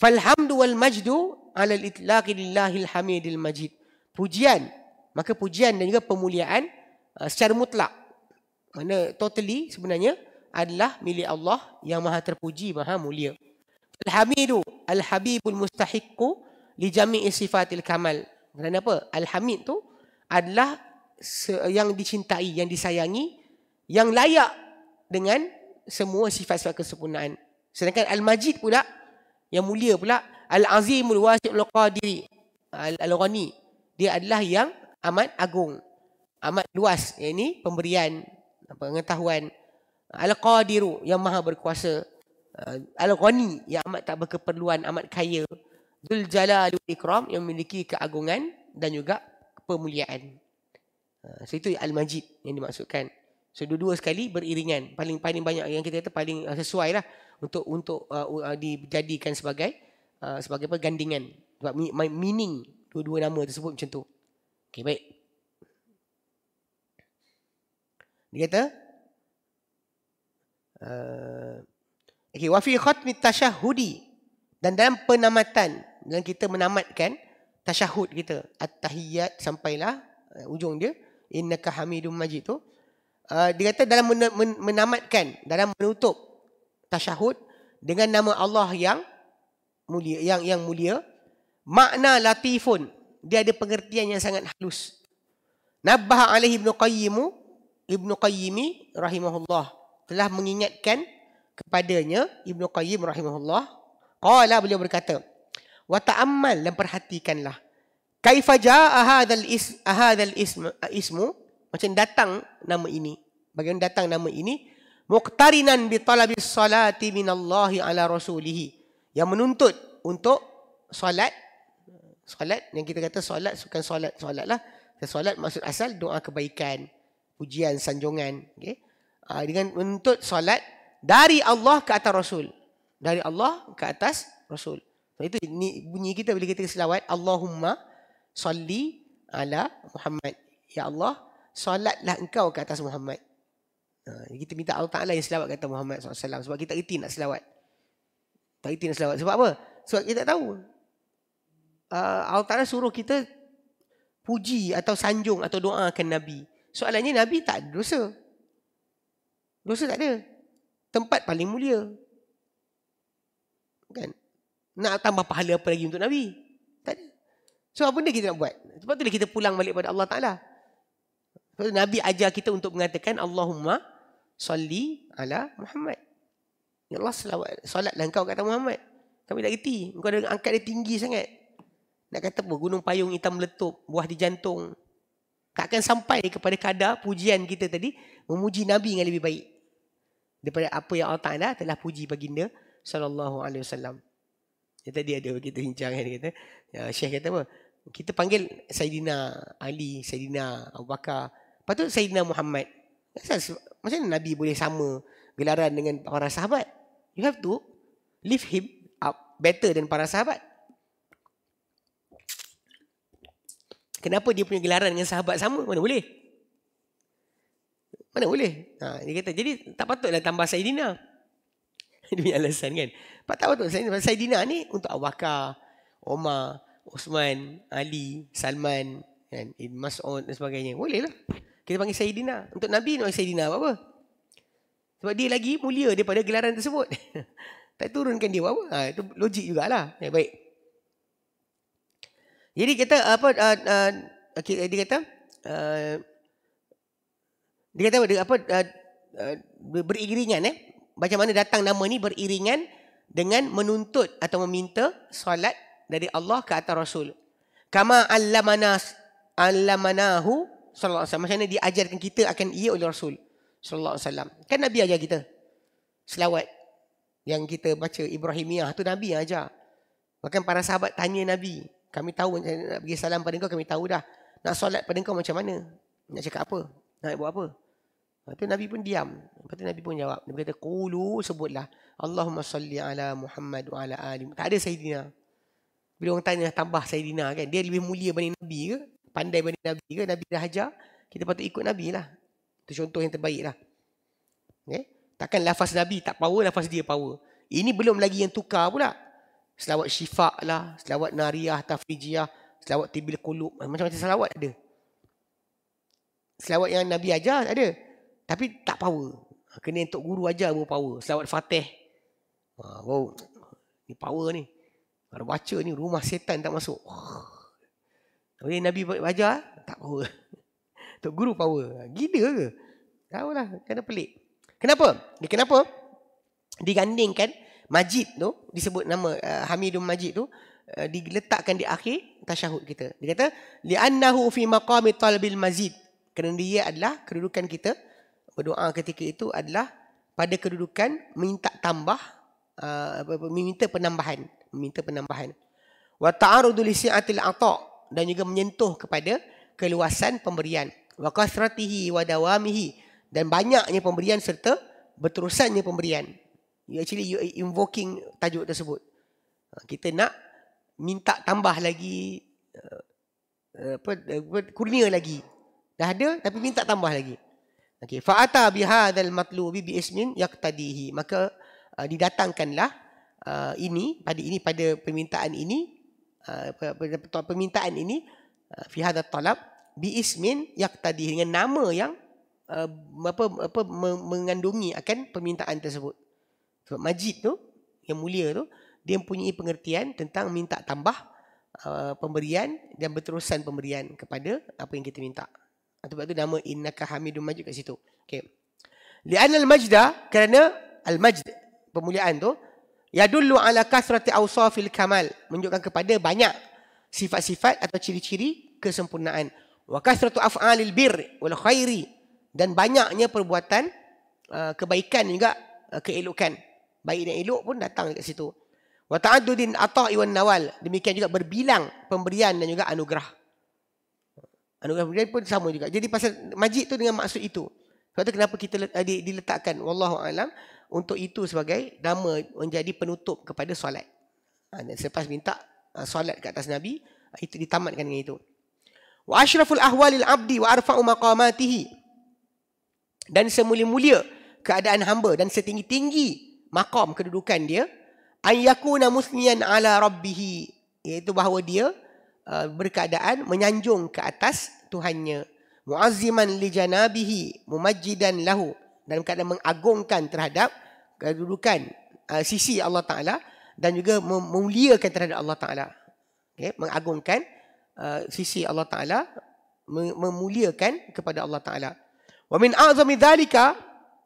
falhamdu wal majdu alal itlaqi lillahil hamidil majid pujian maka pujian dan juga pemuliaan ha, secara mutlak mana totally sebenarnya adalah milik Allah yang maha terpuji, maha mulia. Al-Hamidu, habibul Mustahikku, li jami'i sifatil kamal. Kerana apa? al tu adalah yang dicintai, yang disayangi, yang layak dengan semua sifat-sifat kesempurnaan. Sedangkan Al-Majid pula, yang mulia pula, Al-Azimul Wasi'ul Qadiri, Al-Ghani, dia adalah yang amat agung, amat luas, ini pemberian, pengetahuan, Al-Qadiru yang maha berkuasa. Ah, Al-Ghani yang amat tak berkeperluan, amat kaya. Dul Jalal Ikram yang memiliki keagungan dan juga pemuliaan. Ah, so itu Al-Majid yang dimaksudkan. So dua-dua sekali beriringan. Paling paling banyak yang kita kata paling ah, sesuai lah untuk untuk uh, uh, dijadikan sebagai uh, sebagai gandingan, Sebab meaning dua-dua nama tersebut macam tu. Okay, baik. Dia kata, Uh, okay, wafi khatmi tashahudi dan dalam penamatan dan kita menamatkan tashahud kita at-tahiyat sampailah uh, ujung dia innaka hamidum majid tu uh, dia kata dalam men- men- menamatkan dalam menutup tashahud dengan nama Allah yang mulia yang yang mulia makna latifun dia ada pengertian yang sangat halus Nabbah alaihi ibnu qayyim ibnu qayyimi rahimahullah telah mengingatkan kepadanya Ibnu Qayyim rahimahullah qala beliau berkata wa ta'ammal dan perhatikanlah kaifa jaa hadzal is hadzal ismu, ismu macam datang nama ini bagaimana datang nama ini muqtarinan bi talabi salati minallahi ala rasulihi yang menuntut untuk solat solat yang kita kata solat bukan solat solatlah solat maksud asal doa kebaikan ujian sanjungan okey uh, dengan menuntut solat dari Allah ke atas Rasul. Dari Allah ke atas Rasul. Sebab itu ni, bunyi kita bila kita selawat Allahumma salli ala Muhammad. Ya Allah, solatlah engkau ke atas Muhammad. Uh, kita minta Allah Ta'ala yang selawat kata Muhammad SAW. Sebab kita reti nak selawat. Tak reti nak selawat. Sebab apa? Sebab kita tak tahu. Uh, Allah Ta'ala suruh kita puji atau sanjung atau doakan Nabi. Soalannya Nabi tak ada dosa. Dosa tak ada. Tempat paling mulia. Kan? Nak tambah pahala apa lagi untuk Nabi? Tak ada. So apa benda kita nak buat? Sebab itulah kita pulang balik kepada Allah Ta'ala. Sebab Nabi ajar kita untuk mengatakan Allahumma salli ala Muhammad. Ya Allah selawat, salat salatlah kau kata Muhammad. Kami tak kerti. Engkau ada angkat dia tinggi sangat. Nak kata apa? Gunung payung hitam letup, Buah di jantung. Takkan sampai kepada kadar pujian kita tadi. Memuji Nabi yang lebih baik daripada apa yang Allah Taala telah puji baginda sallallahu alaihi wasallam. Ya tadi ada kita bincang kan kita. Ya, Syekh kata apa? Kita panggil Sayyidina Ali, Sayyidina Abu Bakar. Lepas tu Sayyidina Muhammad. Macam mana Nabi boleh sama gelaran dengan para sahabat? You have to lift him up better than para sahabat. Kenapa dia punya gelaran dengan sahabat sama? Mana boleh? Mana boleh? Ha, dia kata, jadi tak patutlah tambah Saidina. [laughs] Demi alasan kan. Tak patut Saidina. Saidina ni untuk Abu Bakar, Omar, Osman, Ali, Salman, kan, Ibn Mas'ud dan sebagainya. Boleh lah. Kita panggil Saidina. Untuk Nabi nak panggil Saidina apa-apa. Sebab dia lagi mulia daripada gelaran tersebut. [laughs] tak turunkan dia apa-apa. Ha, itu logik jugalah. Ya, baik. Jadi kita apa uh, uh, okay, dia kata uh, dia kata apa? Dia, apa uh, uh, beriringan eh. Macam mana datang nama ni beriringan dengan menuntut atau meminta solat dari Allah ke atas Rasul. Kama allamana allamanahu sallallahu alaihi wasallam. Macam diajarkan kita akan ia oleh Rasul sallallahu alaihi wasallam. Kan Nabi ajar kita selawat yang kita baca Ibrahimiyah tu Nabi yang ajar. Bahkan para sahabat tanya Nabi, kami tahu nak bagi salam pada engkau, kami tahu dah. Nak solat pada engkau macam mana? Nak cakap apa? Nak buat apa? Lepas tu Nabi pun diam. Lepas tu Nabi pun jawab. Nabi kata, Kulu sebutlah. Allahumma salli ala Muhammad wa ala alim. Tak ada Sayyidina. Bila orang tanya tambah Sayyidina kan. Dia lebih mulia banding Nabi ke? Pandai banding Nabi ke? Nabi dah ajar. Kita patut ikut Nabi lah. Itu contoh yang terbaik lah. Okay? Eh? Takkan lafaz Nabi tak power, lafaz dia power. Ini belum lagi yang tukar pula. Selawat syifak lah. Selawat nariyah, tafrijiyah. Selawat tibil kulub. Macam-macam selawat ada. Selawat yang Nabi ajar ada. Tapi tak power. Ha, kena untuk Guru aja baru power. Selawat Fatih. Ha, wow. Oh, ni power ni. Kalau baca ni rumah setan tak masuk. Tapi oh. Nabi baca tak power. Untuk [laughs] Guru power. Ha, gila ke? Tahu lah. Kena pelik. Kenapa? Dia kenapa? Digandingkan Majid tu. Disebut nama uh, eh, Hamidun Majid tu. Uh, diletakkan di akhir tasyahud kita. Dia kata. Li'annahu fi maqami talbil mazid. Kerana dia adalah kedudukan kita. Kita berdoa ketika itu adalah pada kedudukan minta tambah ah, apa meminta penambahan meminta penambahan wa ta'arudu li si'atil ata' dan juga menyentuh kepada keluasan pemberian wa kasratihi wa dawamihi dan banyaknya pemberian serta berterusannya pemberian you actually you invoking tajuk tersebut ah, kita nak minta tambah lagi ah, apa kurnia lagi dah ada tapi minta tambah lagi Okey, fa'ata bihadzal matlubi bi ismin yaqtadihi. Maka uh, didatangkanlah uh, ini pada ini pada permintaan ini uh, permintaan ini uh, fi hadzal talab bi ismin yaqtadihi dengan nama yang uh, apa apa mengandungi akan permintaan tersebut. Sebab Majid tu yang mulia tu dia mempunyai pengertian tentang minta tambah uh, pemberian dan berterusan pemberian kepada apa yang kita minta. Ah, sebab tu nama innaka hamidun majid kat situ. Okay. Lianna al-majda kerana al-majd pemuliaan tu Ya dulu ala kasrati awsafil kamal menunjukkan kepada banyak sifat-sifat atau ciri-ciri kesempurnaan wa kasratu af'alil bir wal khairi dan banyaknya perbuatan ah, kebaikan juga ah, keelokan baik dan elok pun datang dekat situ wa ta'addudin ata'i wan nawal demikian juga berbilang pemberian dan juga anugerah Anugerah kemuliaan pun sama juga. Jadi pasal majid tu dengan maksud itu. Sebab tu kenapa kita eh, diletakkan wallahu alam untuk itu sebagai nama menjadi penutup kepada solat. Ha, selepas minta ha, solat ke atas Nabi, ha, itu ditamatkan dengan itu. Wa ashraful ahwalil abdi wa arfa'u maqamatihi. Dan semulia-mulia keadaan hamba dan setinggi-tinggi maqam kedudukan dia ayyakuna musniyan ala rabbih iaitu bahawa dia Uh, berkeadaan menyanjung ke atas Tuhannya muaziman li janabihi mumajjidan lahu dalam keadaan mengagungkan terhadap kedudukan uh, sisi Allah Taala dan juga memuliakan terhadap Allah Taala okey mengagungkan uh, sisi Allah Taala memuliakan kepada Allah Taala wa min azami dzalika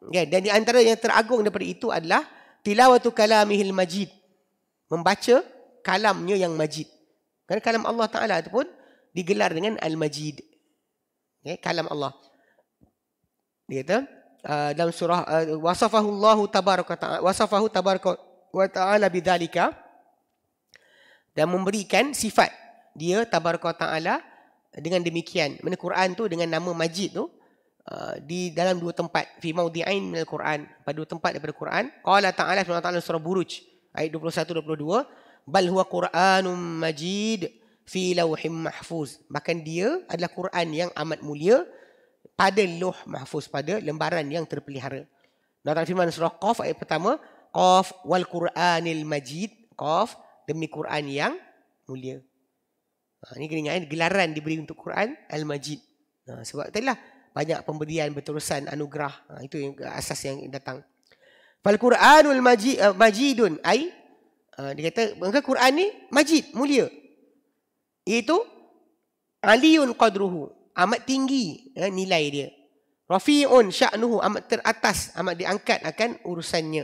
okay, dan di antara yang teragung daripada itu adalah tilawatu kalamihil majid membaca kalamnya yang majid kerana kalam Allah Ta'ala itu pun digelar dengan Al-Majid. Okay, kalam Allah. Dia kata uh, dalam surah uh, wasafahu Allah tabaraka ta'ala wasafahu tabaraka wa ta'ala bidzalika dan memberikan sifat dia tabaraka ta'ala dengan demikian. Mana Quran tu dengan nama Majid tu uh, di dalam dua tempat fi maudi'ain min al-Quran pada dua tempat daripada Quran. Qala ta'ala Allah Ta'ala surah Buruj ayat 21 22 bal huwa quranum majid fi lauhim mahfuz bahkan dia adalah quran yang amat mulia pada loh mahfuz pada lembaran yang terpelihara dalam firman surah qaf ayat pertama qaf wal quranil majid qaf demi quran yang mulia ha, ini kena ingat eh, gelaran diberi untuk quran al majid ha, sebab itulah banyak pemberian berterusan anugerah ha, itu yang asas yang datang fal quranul eh, majidun ai Ah, dia kata maka Quran ni majid mulia iaitu aliun qadruhu amat tinggi ya, nilai dia rafiun sya'nuhu amat teratas amat diangkat akan urusannya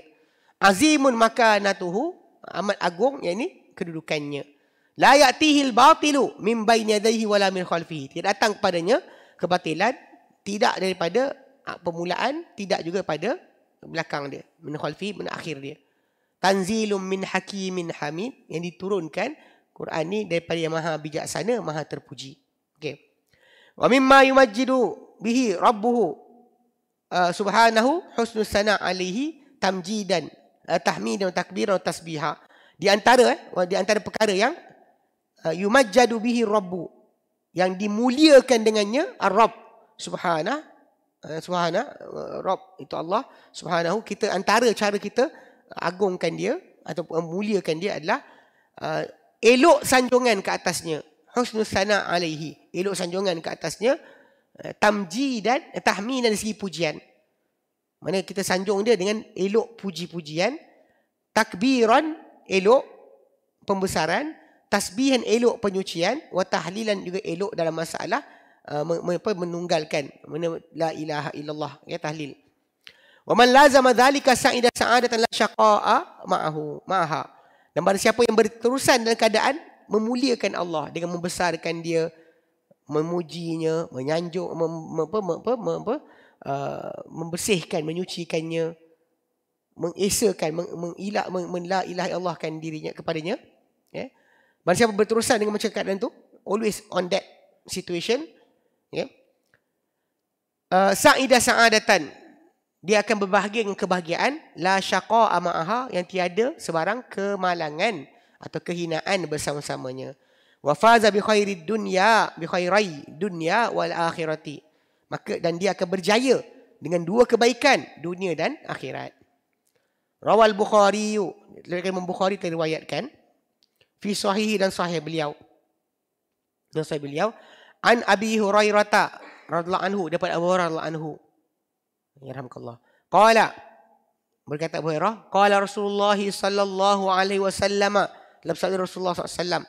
azimun makanatuhu amat agung yakni kedudukannya la ya'tihil batilu min baini yadayhi wala min khalfihi tidak datang kepadanya kebatilan tidak daripada ah, permulaan tidak juga pada belakang dia min khalfi min akhir dia tanzilum min hakimin hamid yang diturunkan Quran ni daripada yang maha bijaksana maha terpuji okey wa mimma yumajjidu bihi rabbuhu uh, subhanahu husnul sana alaihi tamjidan uh, dan takbir dan tasbiha di antara eh, di antara perkara yang uh, yumajjadu bihi rabbu yang dimuliakan dengannya ar-rabb subhana uh, subhana uh, rabb itu Allah subhanahu kita antara cara kita agungkan dia atau muliakan dia adalah uh, elok sanjungan ke atasnya husnul sana alaihi elok sanjungan ke atasnya uh, tamji dan uh, eh, tahmi dan segi pujian mana kita sanjung dia dengan elok puji-pujian takbiran elok pembesaran tasbihan elok penyucian wa tahlilan juga elok dalam masalah uh, menunggalkan mana la ilaha illallah ya tahlil Wa man lazama dhalika sa'ida sa'adatan la syaqa'a ma'ahu maha. Dan pada siapa yang berterusan dalam keadaan memuliakan Allah dengan membesarkan dia, memujinya, menyanjung, mem, apa, apa, apa, uh, membersihkan, menyucikannya, mengesakan, meng, mengilah, meng, ilah Allahkan dirinya kepadanya. Ya. Yeah. Bagi siapa berterusan dengan macam keadaan tu, always on that situation. Ya. Yeah. Uh, sa'idah sa'adatan dia akan berbahagia dengan kebahagiaan la syaqa ma'aha yang tiada sebarang kemalangan atau kehinaan bersama-samanya wa faza bi khairid dunya bi khairai dunya wal akhirati maka dan dia akan berjaya dengan dua kebaikan dunia dan akhirat rawal bukhari lelaki bukhari teriwayatkan fi sahih dan sahih beliau dan sahih beliau an abi hurairah radhiallahu anhu dapat abu hurairah radhiallahu anhu Yarhamukallah. Qala berkata Abu Hurairah, qala Rasulullah sallallahu alaihi wasallam, Lepas sabda Rasulullah sallallahu alaihi wasallam,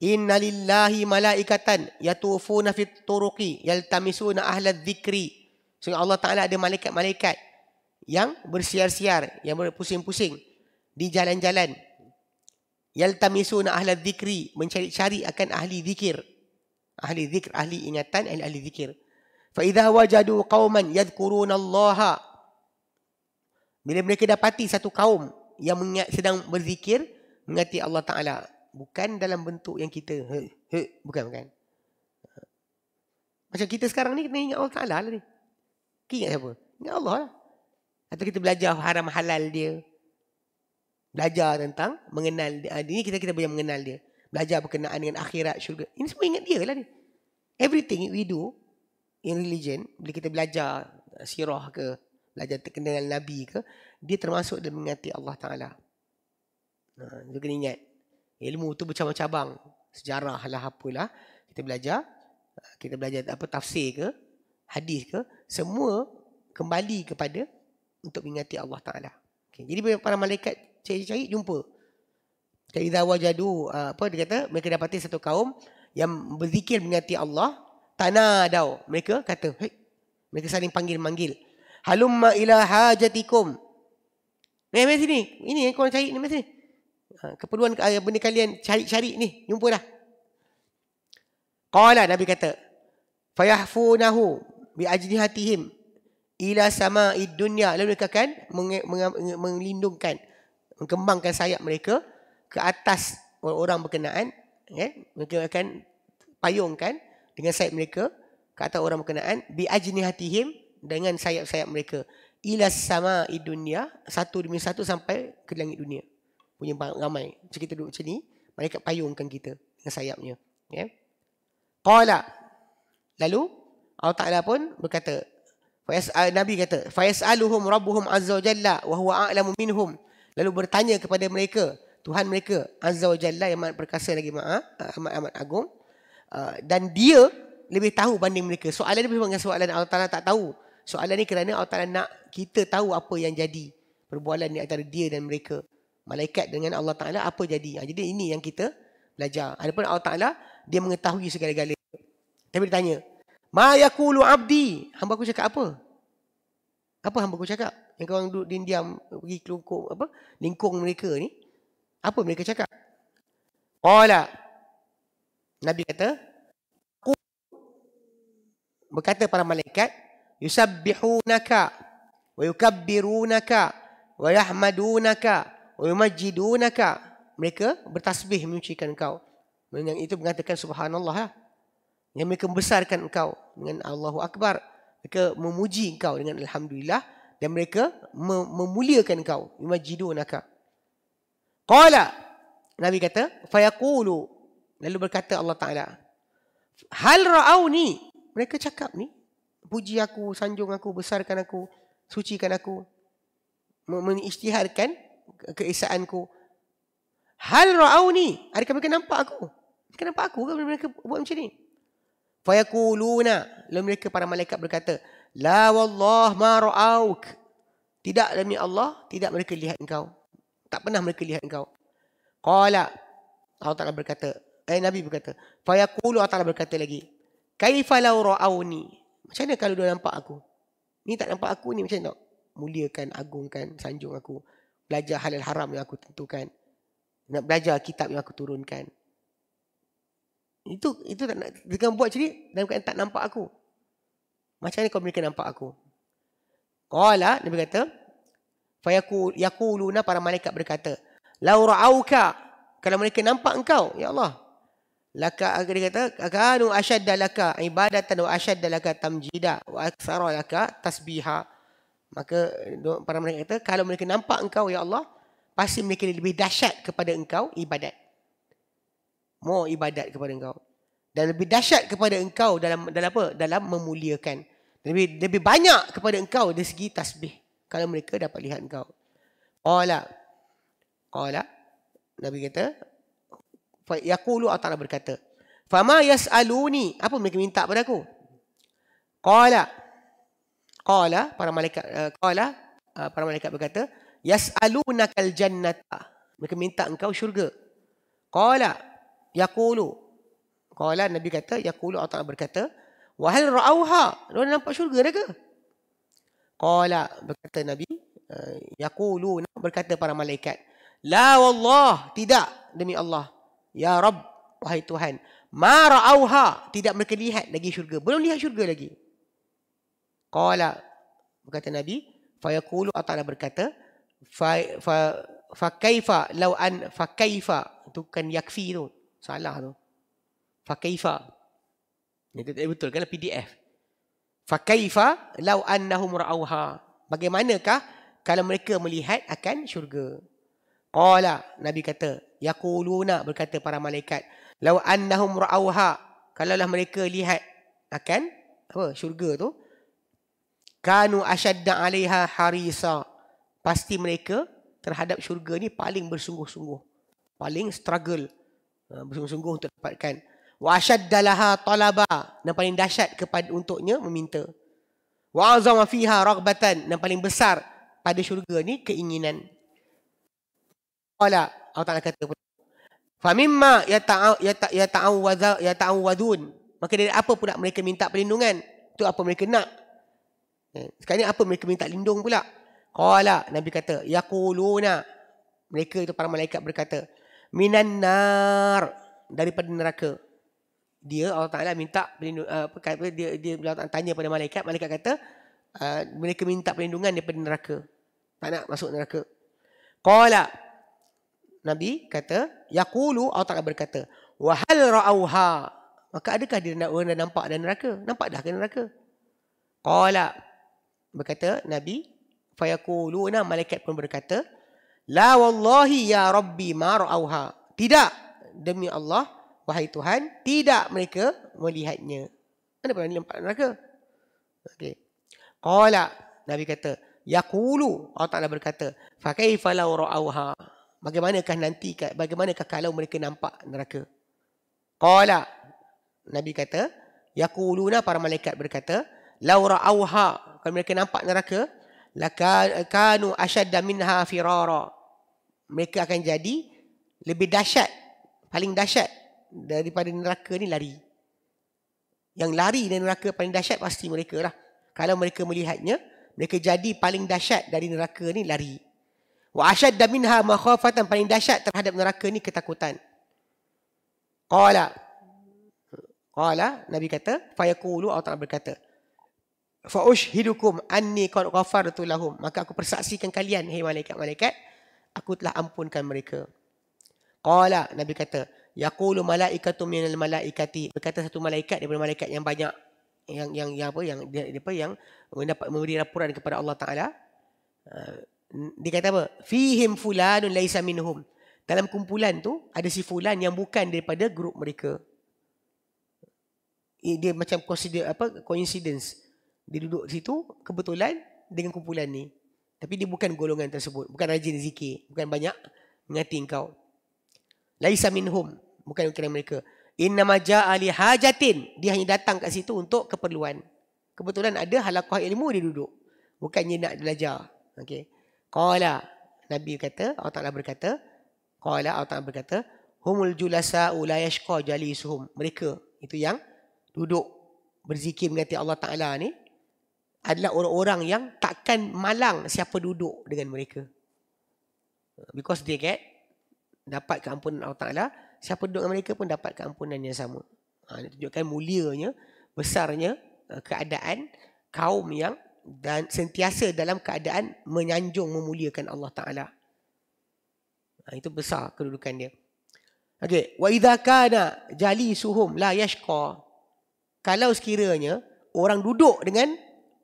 inna lillahi malaikatan yatufuna fit turuqi yaltamisuna ahla dzikri. Sungguh Allah Taala ada malaikat-malaikat yang bersiar-siar, yang berpusing-pusing di jalan-jalan. Yaltamisuna ahla dzikri, mencari-cari akan ahli zikir. Ahli zikir, ahli ingatan, ahli, ahli zikir. zikir. فَإِذَا وَجَدُوا قَوْمًا يَذْكُرُونَ اللَّهَ Bila mereka dapati satu kaum yang mengat, sedang berzikir, mengerti Allah Ta'ala. Bukan dalam bentuk yang kita. He, he, bukan, bukan. Macam kita sekarang ni kita ingat Allah Ta'ala lah ni. Kita ingat siapa? Ingat Allah lah. Atau kita belajar haram halal dia. Belajar tentang mengenal dia. Ah, ini kita kita boleh mengenal dia. Belajar berkenaan dengan akhirat, syurga. Ini semua ingat dia lah ni. Everything we do, in religion bila kita belajar eh, sirah ke belajar terkenal nabi ke dia termasuk dalam mengati Allah Taala. Ha, itu kena ingat. Ilmu tu bercabang-cabang. Sejarah lah apalah kita belajar. Eh, kita belajar apa tafsir ke, hadis ke, semua kembali kepada untuk mengingati Allah Taala. Okay. Jadi para malaikat cari-cari jumpa. Kaidah wajadu eh, apa dia kata mereka dapati satu kaum yang berzikir mengingati Allah tanadau. Mereka kata, hey. mereka saling panggil-manggil. Halumma ila hajatikum. Eh, mari eh, sini. Ini yang korang cari ni, mari sini. Ha, keperluan ah, benda kalian cari-cari ni. Jumpa dah. Qala Nabi kata, fayahfunahu bi ajli hatihim ila sama dunya lalu mereka akan melindungkan mengembangkan sayap mereka ke atas orang berkenaan ya mereka akan payungkan dengan sayap mereka kata orang berkenaan bi ajni hatihim dengan sayap-sayap mereka ila sama dunia satu demi satu sampai ke langit dunia punya ramai macam kita duduk sini mereka payungkan kita dengan sayapnya ya qala lalu Allah Taala pun berkata ah, Nabi kata fayasaluhum rabbuhum azza wa jalla wa huwa a'lamu minhum lalu bertanya kepada mereka Tuhan mereka azza jalla yang amat perkasa lagi maha amat-amat agung Ah, dan dia lebih tahu banding mereka. Soalan ni memang soalan Allah Ta'ala tak tahu. Soalan ni kerana Allah Ta'ala nak kita tahu apa yang jadi. Perbualan ni antara dia dan mereka. Malaikat dengan Allah Ta'ala apa jadi. Ha, jadi ini yang kita belajar. Adapun Allah Ta'ala dia mengetahui segala-galanya. Tapi dia tanya. Ma yakulu abdi. Hamba aku cakap apa? Apa hamba aku cakap? Yang korang duduk diam pergi kelungkung apa? Lingkung mereka ni. Apa mereka cakap? Qala. Oh, Nabi kata, berkata para malaikat, yusabbihunaka wa yukabbirunaka wa yahmadunaka wa yumajjidunaka. Mereka bertasbih menyucikan kau. Yang itu mengatakan subhanallah lah. Yang mereka membesarkan engkau dengan Allahu Akbar. Mereka memuji engkau dengan Alhamdulillah. Dan mereka memuliakan engkau. Yumajidunaka. Qala. Nabi kata. Fayaqulu. Lalu berkata Allah Ta'ala, Hal ra'auni. Mereka cakap ni. Puji aku, sanjung aku, besarkan aku, sucikan aku. Menisytiharkan keesaanku. Hal ra'auni. Adakah mereka nampak aku? Mereka nampak aku ke mereka buat macam ni? Fayaquluna. Lalu mereka para malaikat berkata, La wallah ma ra'auk. Tidak demi Allah, tidak mereka lihat engkau. Tak pernah mereka lihat engkau. Qala. Allah Ta'ala berkata, eh Nabi berkata, fayaqulu atala berkata lagi, kaifalau rauni? Macam mana kalau dia nampak aku? Ni tak nampak aku ni macam mana? Muliakan, agungkan, sanjung aku. Belajar halal haram yang aku tentukan. Nak belajar kitab yang aku turunkan. Itu itu tak nak dengan buat jadi dalam keadaan tak nampak aku. Macam mana kau mereka nampak aku? Qala, Nabi kata, fayaqul yaquluna para malaikat berkata, "Lau ra'auka" kalau mereka nampak engkau, ya Allah, laka dia kata kanu asyadda laka ibadatan wa asyadda laka tamjida wa aksara laka tasbiha maka para mereka kata kalau mereka nampak engkau ya Allah pasti mereka lebih dahsyat kepada engkau ibadat mau ibadat kepada engkau dan lebih dahsyat kepada engkau dalam dalam apa dalam memuliakan lebih lebih banyak kepada engkau dari segi tasbih kalau mereka dapat lihat engkau qala qala nabi kata yaqulu atau Allah berkata fama yasaluni apa mereka minta pada aku qala qala para malaikat uh, qala uh, para malaikat berkata yasalunakal jannata mereka minta engkau syurga qala yaqulu qala nabi kata yaqulu atau Allah berkata wahal rauha lu nampak syurga dah ke qala berkata nabi uh, eh, yaquluna berkata para malaikat la wallah tidak demi Allah Ya Rab, wahai Tuhan. Ma ra'auha, tidak mereka lihat lagi syurga. Belum lihat syurga lagi. Qala, berkata Nabi, fayakulu atau Allah berkata, fa, fa, fa law an fa kaifa tu kan yakfi tu salah tu fa kaifa tak eh, betul kan lah PDF fa kaifa law annahum ra'awha bagaimanakah kalau mereka melihat akan syurga Qala Nabi kata yaquluna berkata para malaikat law annahum ra'awha kalaulah mereka lihat akan apa syurga tu kanu ashadda 'alaiha harisa pasti mereka terhadap syurga ni paling bersungguh-sungguh paling struggle ha, bersungguh-sungguh untuk dapatkan wa ashadda laha talaba dan paling dahsyat kepada untuknya meminta wa azama fiha ragbatan dan paling besar pada syurga ni keinginan qala Allah Taala kata pula famimma yata'u yata, yata'u wadha yata'u wadun maka dari apa pula mereka minta perlindungan tu apa mereka nak eh, sekarang ni apa mereka minta lindung pula qala nabi kata yaquluna mereka itu para malaikat berkata minan nar daripada neraka dia Allah Taala minta perlindung eh, apa uh, dia dia Allah tanya pada malaikat malaikat kata eh, mereka minta perlindungan daripada neraka tak nak masuk neraka qala Nabi kata yaqulu atau tak berkata wahal hal ra'auha maka adakah dia nak orang nampak dan neraka nampak dah ke neraka qala berkata nabi fayaquluna malaikat pun berkata la wallahi ya rabbi ma ra'auha tidak demi Allah wahai Tuhan tidak mereka melihatnya mana pernah nampak dan neraka okey qala nabi kata yaqulu atau tak berkata fa kaifa law ra'auha bagaimanakah nanti bagaimanakah kalau mereka nampak neraka qala nabi kata yaquluna para malaikat berkata laura auha kalau mereka nampak neraka lakanu ashadda minha firara mereka akan jadi lebih dahsyat paling dahsyat daripada neraka ni lari yang lari dari neraka paling dahsyat pasti mereka lah kalau mereka melihatnya mereka jadi paling dahsyat dari neraka ni lari Wa ashadda minha makhafatan paling dahsyat terhadap neraka ni ketakutan. Qala. Qala Nabi kata, fa yaqulu atau Allah berkata. Fa ushhidukum anni qad ghafartu lahum. Maka aku persaksikan kalian hai malaikat-malaikat, aku telah ampunkan mereka. Qala Nabi kata, yaqulu malaikatu minal malaikati. Berkata satu malaikat daripada malaikat yang banyak yang yang, yang apa yang dia, apa yang mendapat memberi laporan kepada Allah Taala. Ah, dia kata apa? Fihim fulanun laisa minhum. Dalam kumpulan tu ada si fulan yang bukan daripada grup mereka. Dia macam consider apa coincidence. Dia duduk situ kebetulan dengan kumpulan ni. Tapi dia bukan golongan tersebut. Bukan rajin zikir. Bukan banyak mengerti kau. Laisa minhum. Bukan kira mereka. Inna maja'a li hajatin. Dia hanya datang kat situ untuk keperluan. Kebetulan ada halakuh ilmu dia duduk. Bukannya nak belajar. Okay. Qala Nabi kata, Allah Ta'ala berkata, Qala Allah Ta'ala berkata, Humul julasa'u la yashqa jalisuhum. Mereka, itu yang duduk berzikir mengerti Allah Ta'ala ni, adalah orang-orang yang takkan malang siapa duduk dengan mereka. Because they get, dapat keampunan Allah Ta'ala, siapa duduk dengan mereka pun dapat keampunan yang sama. Ha, tunjukkan mulianya, besarnya eh, keadaan kaum yang dan sentiasa dalam keadaan menyanjung memuliakan Allah Taala. Ha, itu besar kedudukan dia. Okey, wa idza kana jali suhum la yashqa. Kalau sekiranya orang duduk dengan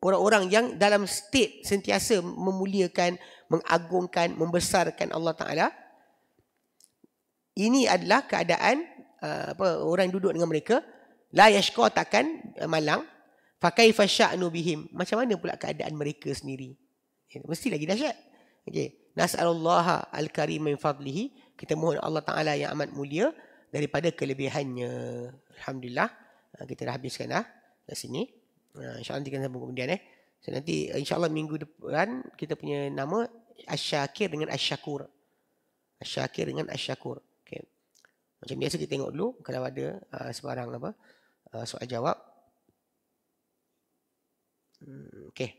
orang-orang yang dalam state sentiasa memuliakan, mengagungkan, membesarkan Allah Taala, ini adalah keadaan uh, apa orang duduk dengan mereka la yashqa takkan uh, malang Fakai fasha'nu bihim. Macam mana pula keadaan mereka sendiri? Ya, mesti lagi dahsyat. Okay. Nas'alullah al-karim min fadlihi. Kita mohon Allah Ta'ala yang amat mulia daripada kelebihannya. Alhamdulillah. Ha, kita dah habiskan dah di sini. Ha, InsyaAllah nanti kita sambung kemudian. Eh. So, nanti eh, insyaAllah minggu depan kita punya nama Asyakir dengan Asyakur. Asyakir dengan Asyakur. Okay. Macam biasa kita tengok dulu kalau ada uh, sebarang apa uh, soal jawab. Hmm, okay.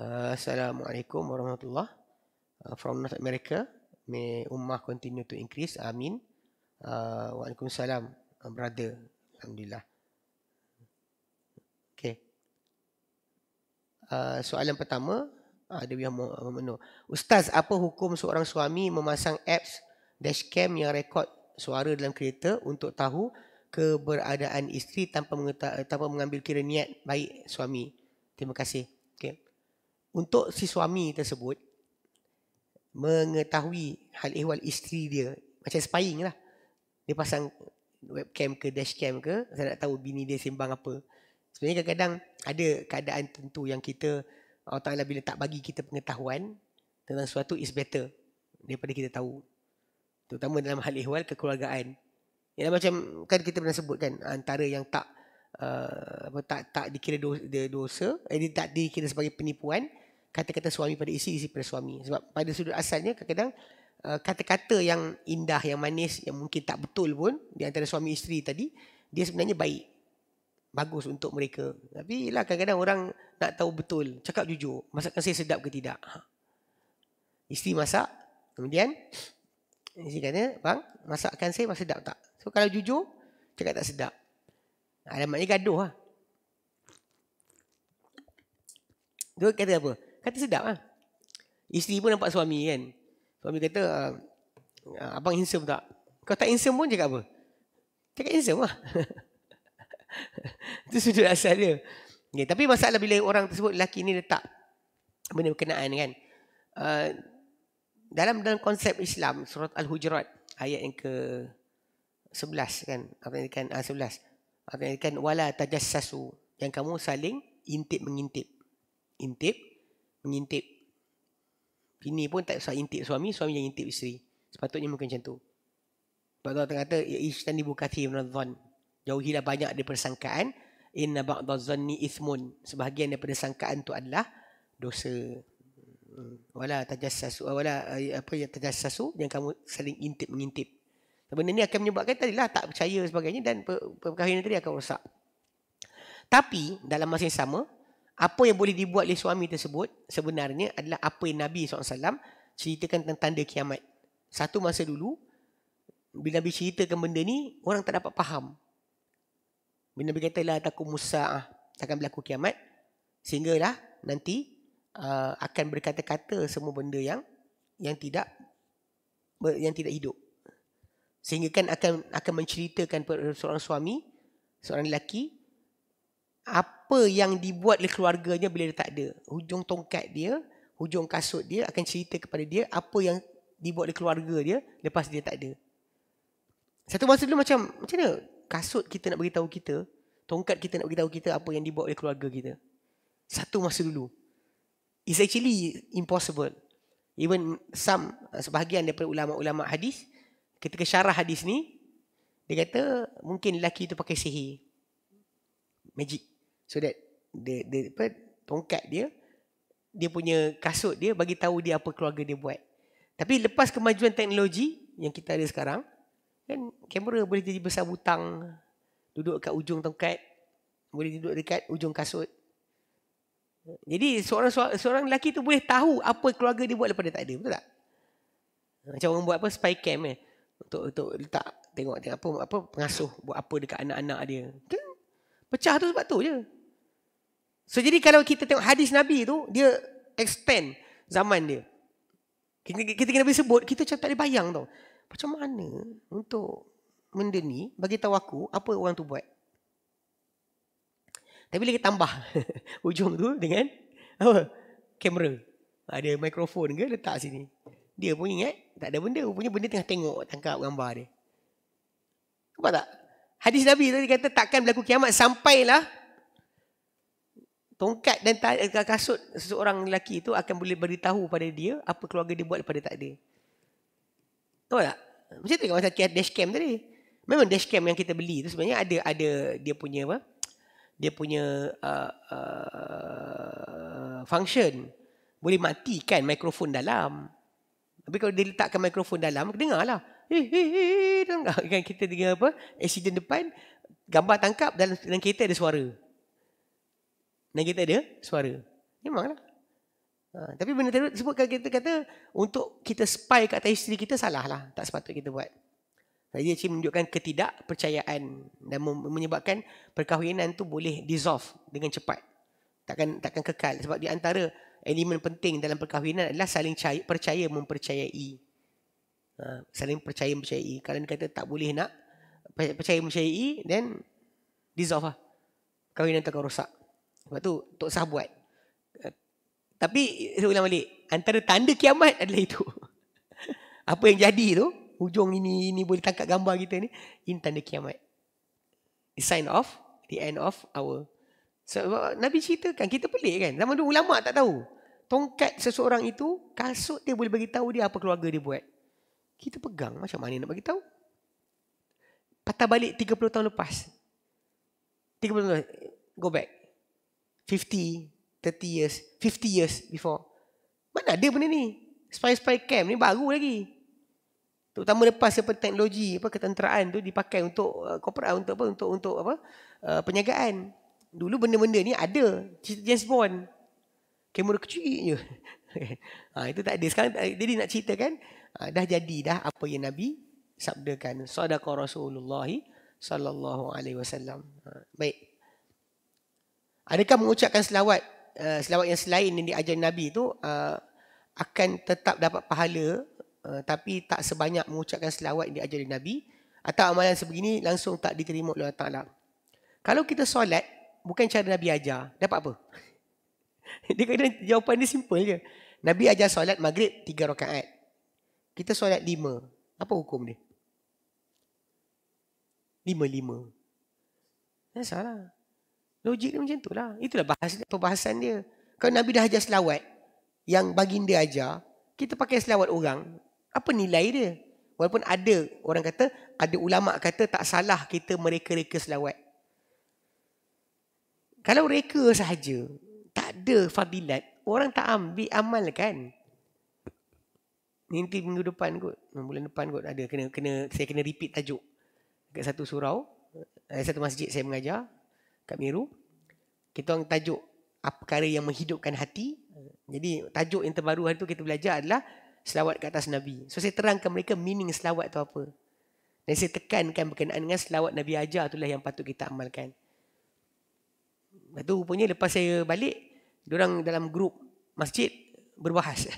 Assalamualaikum warahmatullahi wabarakatuh. Uh, from North America. May Ummah continue to increase. Amin. Uh, Waalaikumsalam, uh, brother. Alhamdulillah. Okay. Uh, soalan pertama. Uh, ada uh, yang Ustaz, apa hukum seorang suami memasang apps dashcam yang rekod suara dalam kereta untuk tahu keberadaan isteri tanpa tanpa mengambil kira niat baik suami. Terima kasih. Okay. Untuk si suami tersebut mengetahui hal ehwal isteri dia macam spying lah. Dia pasang webcam ke dashcam ke saya nak tahu bini dia sembang apa. Sebenarnya kadang-kadang ada keadaan tentu yang kita Allah Ta'ala bila tak bagi kita pengetahuan tentang sesuatu is better daripada kita tahu terutama dalam hal ehwal kekeluargaan yang macam kan kita pernah sebut kan antara yang tak uh, apa tak tak dikira dosa, dosa eh, dia tak dikira sebagai penipuan kata-kata suami pada isi isi pada suami sebab pada sudut asalnya kadang-kadang uh, kata-kata yang indah yang manis yang mungkin tak betul pun di antara suami isteri tadi dia sebenarnya baik bagus untuk mereka tapi lah kadang-kadang orang nak tahu betul cakap jujur masakan saya sedap ke tidak ha. isteri masak kemudian Isteri kata, bang, masakan saya masih sedap tak? So kalau jujur, cakap tak sedap. Ada maknanya gaduh lah. Dia kata apa? Kata sedap lah. Isteri pun nampak suami kan. Suami kata, ah, ah, abang handsome tak? Kau tak handsome pun cakap apa? Cakap handsome lah. [laughs] Itu sudut asal dia. Okay, tapi masalah bila orang tersebut lelaki ni letak benda berkenaan kan. Uh, dalam dalam konsep Islam surah Al-Hujurat ayat yang ke 11 kan apa yang kan ah 11 apa yang kan wala tajassasu yang kamu saling intip mengintip intip mengintip ini pun tak usah intip suami suami yang intip isteri sepatutnya mungkin macam tu sebab tu orang kata ya ishtani bukathi minadhon jauhilah banyak daripada sangkaan inna ba'dazanni ithmun sebahagian daripada sangkaan tu adalah dosa wala tajassasu wala eh, apa yang tajassasu yang kamu saling intip mengintip benda ni akan menyebabkan tadilah tak percaya sebagainya dan perkahwinan tadi akan rosak tapi dalam masa yang sama apa yang boleh dibuat oleh suami tersebut sebenarnya adalah apa yang Nabi SAW ceritakan tentang tanda kiamat satu masa dulu bila Nabi ceritakan benda ni orang tak dapat faham bila Nabi kata lah takut musa'ah takkan berlaku kiamat sehinggalah nanti Uh, akan berkata-kata semua benda yang yang tidak yang tidak hidup. Sehingga kan akan akan menceritakan kepada seorang suami, seorang lelaki apa yang dibuat oleh keluarganya bila dia tak ada. Hujung tongkat dia, hujung kasut dia akan cerita kepada dia apa yang dibuat oleh keluarga dia lepas dia tak ada. Satu masa dulu macam macam mana kasut kita nak beritahu kita, tongkat kita nak beritahu kita apa yang dibuat oleh keluarga kita. Satu masa dulu. It's actually impossible. Even some uh, sebahagian daripada ulama-ulama hadis ketika syarah hadis ni dia kata mungkin lelaki tu pakai sihir. Magic. So that the the apa tongkat dia dia punya kasut dia bagi tahu dia apa keluarga dia buat. Tapi lepas kemajuan teknologi yang kita ada sekarang kan kamera boleh jadi besar butang duduk kat ujung tongkat boleh duduk dekat ujung kasut jadi seorang seorang lelaki tu boleh tahu apa keluarga dia buat daripada tak ada, betul tak? Ha, macam orang buat apa spy cam eh. Untuk untuk letak tengok tengok apa apa pengasuh buat apa dekat anak-anak dia. Kan? Pecah tu sebab tu je. So jadi kalau kita tengok hadis Nabi tu, dia extend zaman dia. Kita kita kena sebut, kita cakap tak boleh bayang tau. Macam mana untuk benda bagi tahu aku apa orang tu buat? Tapi dia tambah [laughs] hujung tu dengan apa? Kamera. Ada mikrofon ke letak sini. Dia pun ingat tak ada benda. Rupanya benda tengah tengok tangkap gambar dia. Nampak tak? Hadis Nabi tadi kata takkan berlaku kiamat sampailah tongkat dan eh, kasut seseorang lelaki itu akan boleh beritahu pada dia apa keluarga dia buat daripada takdir. Tahu tak? Macam tu kan macam dashcam tadi. Memang dashcam yang kita beli tu sebenarnya ada ada dia punya apa? dia punya uh, uh, function boleh matikan mikrofon dalam. Tapi kalau dia letakkan mikrofon dalam, dengarlah. Hei, eh, eh, eh, hei, kan kita dengar apa? Accident depan, gambar tangkap dalam, dalam kereta ada suara. Dalam kereta ada suara. Memanglah. Ha, tapi benda tersebut kalau kita kata untuk kita spy kat isteri kita salah lah. Tak sepatutnya kita buat. Jadi dia menunjukkan ketidakpercayaan dan menyebabkan perkahwinan tu boleh dissolve dengan cepat. Takkan takkan kekal sebab di antara elemen penting dalam perkahwinan adalah saling caya, percaya mempercayai. Ha, saling percaya mempercayai. Kalau dia kata tak boleh nak percaya mempercayai then dissolve lah. Kahwinan tu akan rosak. Sebab tu tok sah buat. Eh, tapi saya ulang balik, antara tanda kiamat adalah itu. [laughs] Apa yang jadi tu hujung ini ini boleh tangkap gambar kita ni in tanda kiamat the sign of the end of our so, nabi ceritakan kita pelik kan zaman dulu ulama tak tahu tongkat seseorang itu kasut dia boleh bagi tahu dia apa keluarga dia buat kita pegang macam mana nak bagi tahu patah balik 30 tahun lepas 30 tahun go back 50 30 years 50 years before mana ada benda ni spy spy camp ni baru lagi terutama lepas apa teknologi apa ketenteraan tu dipakai untuk uh, korporat uh, untuk apa untuk untuk apa uh, penyagaan dulu benda-benda ni ada James Bond kamera kecil je [laughs] ha, itu tak ada sekarang eh, jadi nak cerita kan uh, dah jadi dah apa yang nabi sabdakan sadaqa rasulullah sallallahu alaihi wasallam ha, baik adakah mengucapkan selawat uh, selawat yang selain yang diajar nabi tu uh, akan tetap dapat pahala Eh, tapi tak sebanyak mengucapkan selawat yang diajari Nabi atau amalan sebegini langsung tak diterima oleh Allah Ta'ala. Kalau kita solat, bukan cara Nabi ajar, dapat apa? [laughs] dia kata jawapan dia simple je. Nabi ajar solat maghrib tiga rakaat. Kita solat lima. Apa hukum dia? Lima-lima. Ya, salah. Logik dia macam tu lah. Itulah bahasa, perbahasan dia. Kalau Nabi dah ajar selawat yang baginda ajar, kita pakai selawat orang, apa nilai dia? Walaupun ada orang kata, ada ulama kata tak salah kita mereka-reka selawat. Kalau reka sahaja, tak ada fadilat, orang tak ambil amal kan? Nanti minggu depan kot, bulan depan kot ada, kena, kena, saya kena repeat tajuk. Dekat satu surau, eh, satu masjid saya mengajar, kat Miru, Kita orang tajuk, apa perkara yang menghidupkan hati. Jadi tajuk yang terbaru hari tu kita belajar adalah, selawat ke atas Nabi. So saya terangkan mereka meaning selawat tu apa. Dan saya tekankan berkenaan dengan selawat Nabi aja, itulah yang patut kita amalkan. Lepas tu rupanya lepas saya balik, orang dalam grup masjid berbahas. [laughs]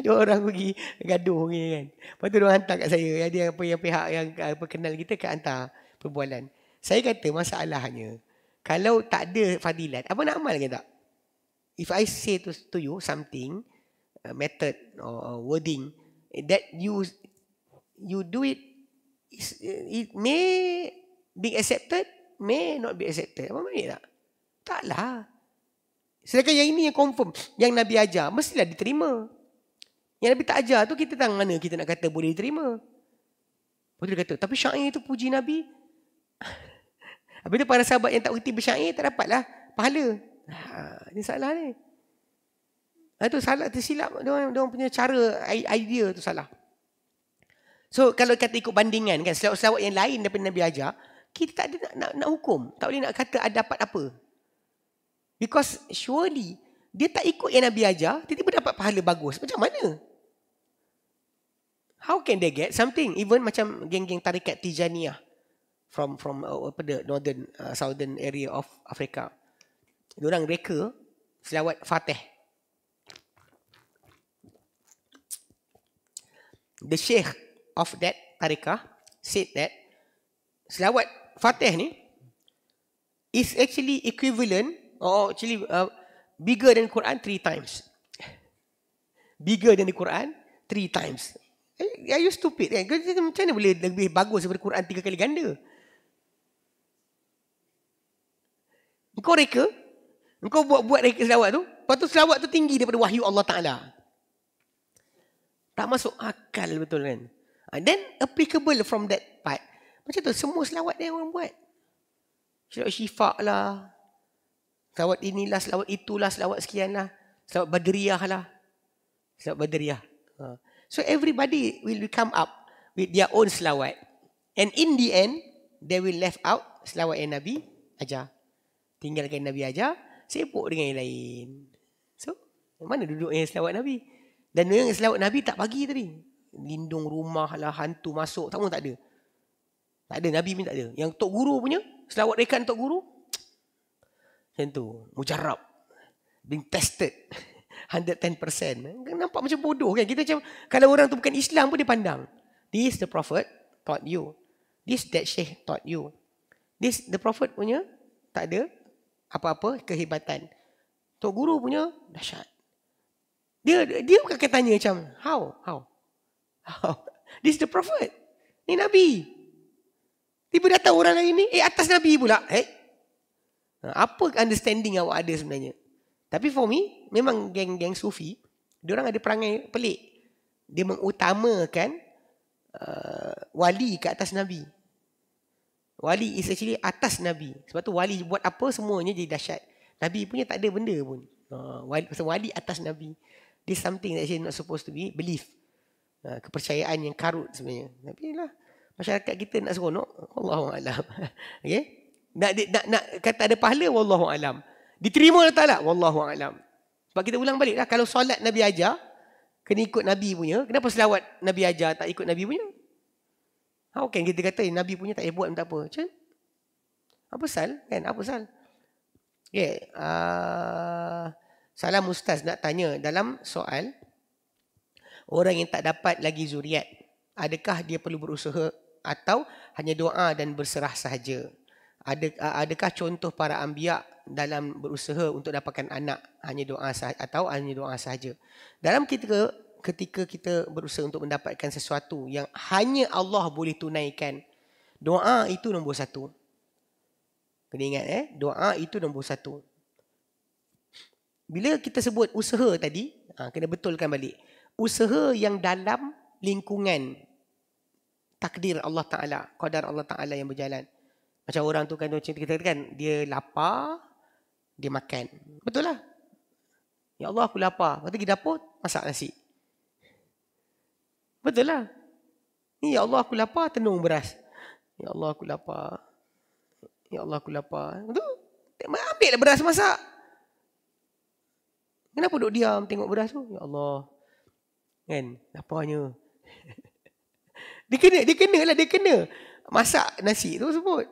Dia orang pergi gaduh ni kan. Lepas tu orang hantar kat saya. Yang apa yang pihak yang apa eh, kenal kita kat hantar perbualan. Saya kata masalahnya kalau tak ada fadilat, apa nak amal ke tak? if I say to, to you something, a method or a wording, that you you do it, it may be accepted, may not be accepted. Apa maknanya tak? Taklah. Sedangkan yang ini yang confirm, yang Nabi ajar, mestilah diterima. Yang Nabi tak ajar tu kita tak mana kita nak kata boleh diterima. Lepas tu dia kata, tapi syair itu puji Nabi. [laughs] Habis tu para sahabat yang tak kerti bersyair tak dapatlah pahala. Ha, ini salah ni. Itu ha, salah tersilap dia orang punya cara idea tu salah. So kalau kata ikut bandingan kan selawat-selawat yang lain daripada Nabi ajar, kita tak ada nak, nak, nak hukum, tak boleh nak kata ada dapat apa. Because surely dia tak ikut yang Nabi ajar, tiba-tiba dapat pahala bagus. Macam mana? How can they get something even macam geng-geng tarikat Tijaniyah from from uh, the northern uh, southern area of Africa? Diorang reka selawat Fatih. The Sheikh of that tarikah said that selawat Fatih ni is actually equivalent or actually uh, bigger than Quran three times. Bigger than the Quran three times. Eh, are you stupid? Kan? Macam mana boleh lebih bagus daripada Quran tiga kali ganda? Kau reka Engkau buat-buat dari selawat tu. Lepas tu selawat tu tinggi daripada wahyu Allah Ta'ala. Tak masuk akal betul kan. And ah, then applicable from that part. Macam tu semua selawat dia orang buat. Selawat syifak lah. Selawat inilah, selawat itulah, selawat sekian lah. Selawat badriyah lah. Selawat badriyah. Ha. So everybody will come up with their own selawat. And in the end, they will left out selawat yang Nabi ajar. Tinggalkan Nabi ajar sibuk dengan yang lain. So, mana duduk yang selawat Nabi? Dan yang selawat Nabi tak bagi tadi. Lindung rumah lah, hantu masuk, tak pun tak ada. Tak ada, Nabi pun tak ada. Yang Tok Guru punya, selawat rekan Tok Guru, [tsk] macam tu, mujarab. Being tested. 110%. [laughs] Kan nampak macam bodoh kan? Kita macam, kalau orang tu bukan Islam pun dia pandang. This the prophet taught you. This that sheikh taught you. This the prophet punya tak ada apa-apa kehebatan. Tok guru punya dahsyat. Dia dia bukan tanya macam how how. how? [laughs] This is the prophet. Ni nabi. Tiba datang orang lain ni, eh atas nabi pula. Eh? Ha, apa understanding awak ada sebenarnya? Tapi for me, memang geng-geng sufi, dia orang ada perangai pelik. Dia mengutamakan uh, wali ke atas nabi. Wali is actually atas Nabi. Sebab tu wali buat apa semuanya jadi dahsyat. Nabi punya tak ada benda pun. Uh, wali, pasal wali atas Nabi. This something that actually not supposed to be belief. Uh, kepercayaan yang karut sebenarnya. Nabi lah. Masyarakat kita nak seronok. Wallahu'alam. [laughs] okay? Nak, nak, nak kata ada pahala, Wallahu'alam. Diterima atau tak lah? Wallahu'alam. Sebab kita ulang balik lah, Kalau solat Nabi ajar, kena ikut Nabi punya. Kenapa selawat Nabi ajar tak ikut Nabi punya? How can kita kata eh, Nabi punya tak payah buat tak apa? Macam? Apa sal? Kan? Apa sal? Okay. Ya, uh, ah, salam Ustaz nak tanya dalam soal orang yang tak dapat lagi zuriat adakah dia perlu berusaha atau hanya doa dan berserah sahaja? Ah, adakah contoh para ambiak dalam berusaha untuk dapatkan anak hanya doa sahaja atau hanya doa sahaja? Dalam kita ketika kita berusaha untuk mendapatkan sesuatu yang hanya Allah boleh tunaikan. Doa itu nombor satu. Kena ingat eh, doa itu nombor satu. Bila kita sebut usaha tadi, ha, kena betulkan balik. Usaha yang dalam lingkungan takdir Allah Ta'ala, qadar Allah Ta'ala yang berjalan. Macam orang tu kan, macam kita kan, dia lapar, dia makan. Betul lah. Ya Allah aku lapar. Lepas tu pergi dapur, masak nasi. Betul lah. Ya Allah aku lapar tenung beras. Ya Allah aku lapar. Ya Allah aku lapar. Betul? Ambil lah beras masak. Kenapa duduk diam tengok beras tu? Ya Allah. Kan? Laparnya. [laughs] dia kena, dia kena lah, dia kena. Masak nasi tu sebut.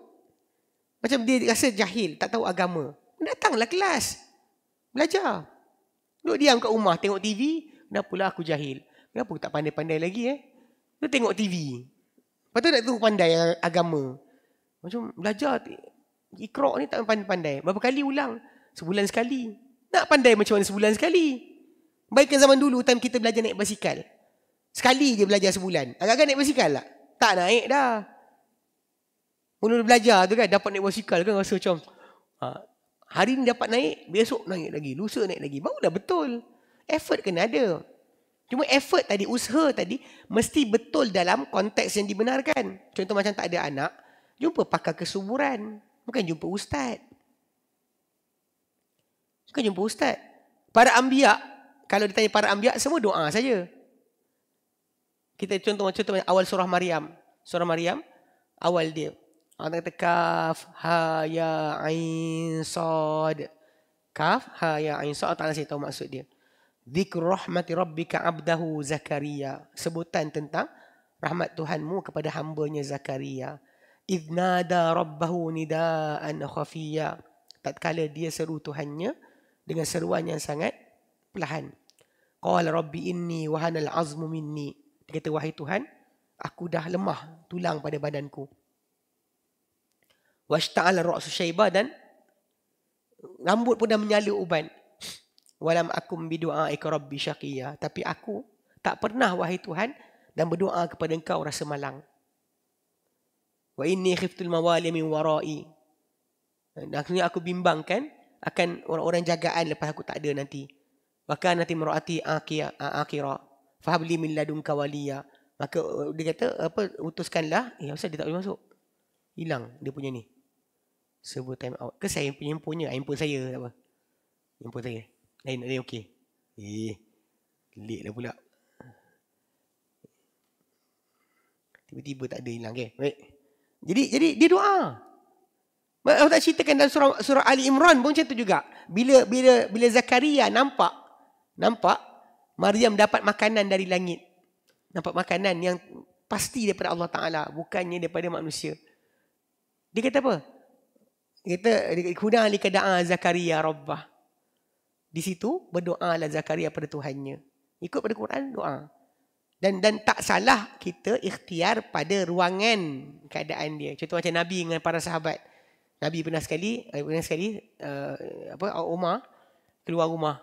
Macam dia rasa jahil, tak tahu agama. Datanglah kelas. Belajar. Duduk diam kat rumah, tengok TV. Kenapa aku jahil? Kenapa tak pandai-pandai lagi eh? Tu tengok TV. Lepas tu nak tu pandai agama. Macam belajar ikhrok ni tak pandai-pandai. Berapa kali ulang? Sebulan sekali. Nak pandai macam mana sebulan sekali? Baikkan zaman dulu time kita belajar naik basikal. Sekali je belajar sebulan. Agak-agak naik basikal tak? Tak naik dah. Mula belajar tu kan dapat naik basikal kan rasa macam ha, hari ni dapat naik, besok naik lagi, lusa naik lagi. dah betul. Effort kena ada. Cuma effort tadi, usaha tadi mesti betul dalam konteks yang dibenarkan. Contoh macam tak ada anak, jumpa pakar kesuburan. Bukan jumpa ustaz. Bukan jumpa ustaz. Para ambiak, kalau ditanya para ambiak, semua doa saja. Kita contoh macam contoh awal surah Maryam. Surah Maryam, awal dia. Orang kata, Kaf, ha, ya, ain, sod. Kaf, ha, ya, ain, sod. Tak nak saya tahu maksud dia. Zikr rahmati rabbika abdahu Zakaria. Sebutan tentang rahmat Tuhanmu kepada hambanya Zakaria. Idnada rabbahu nidaan khafiya. Tatkala dia seru Tuhannya dengan seruan yang sangat perlahan. Qala rabbi inni wahanal azmu minni. Dia kata, wahai Tuhan, aku dah lemah tulang pada badanku. Washta'ala ra'su syaibah dan rambut pun dah menyala uban walam akum bidu'a ikrabbi syaqiya tapi aku tak pernah wahai Tuhan dan berdoa kepada engkau rasa malang wa inni khiftul mawali min wara'i dan akhirnya aku bimbangkan akan orang-orang jagaan lepas aku tak ada nanti maka nanti merawati akia akira fahabli min ladung waliya maka uh, dia kata apa utuskanlah Ia ya, eh, ustaz dia tak boleh masuk hilang dia punya ni sebut time out ke saya punya punya handphone ah, saya tak apa handphone saya lain ada okey. Eh. Gelik lah pula. Tiba-tiba tak ada hilang. Okay. Baik. Jadi jadi dia doa. Allah tak ceritakan dalam surah, surah Ali Imran pun macam tu juga. Bila bila bila Zakaria nampak nampak Maryam dapat makanan dari langit. Nampak makanan yang pasti daripada Allah Taala bukannya daripada manusia. Dia kata apa? Dia kata kuna li kada'a ah, Zakaria rabbah di situ berdoa berdoalah Zakaria pada Tuhannya. Ikut pada Quran doa. Dan dan tak salah kita ikhtiar pada ruangan keadaan dia. Contoh macam Nabi dengan para sahabat. Nabi pernah sekali eh, pernah sekali uh, apa Umar keluar rumah.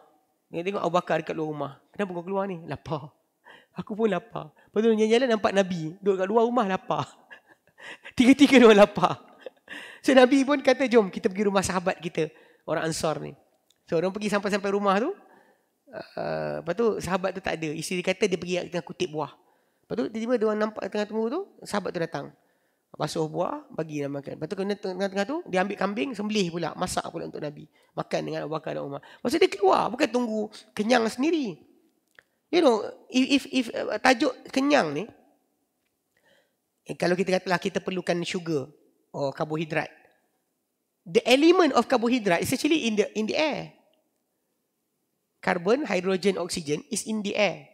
Dia tengok Abu Bakar dekat luar rumah. Kenapa kau keluar ni? Lapar. [laughs] Aku pun lapar. Lepas tu jalan nampak Nabi duduk kat luar rumah lapar. [laughs] Tiga-tiga dia lapar. [laughs] So Nabi pun kata jom kita pergi rumah sahabat kita. Orang Ansar ni. So orang pergi sampai-sampai rumah tu. Uh, lepas tu sahabat tu tak ada. Isteri dia kata dia pergi tengah kutip buah. Lepas tu tiba-tiba dia orang nampak tengah tunggu tu. Sahabat tu datang. Basuh buah, bagi dia makan. Lepas tu tengah-tengah tu, dia ambil kambing, sembelih pula. Masak pula untuk Nabi. Makan dengan Abu Bakar dan Umar. Maksudnya dia keluar. Bukan tunggu kenyang sendiri. You know, if, if, if uh, tajuk kenyang ni, eh, kalau kita katalah kita perlukan sugar or karbohidrat, the element of carbohydrate is actually in the in the air. Carbon, hydrogen, oxygen is in the air.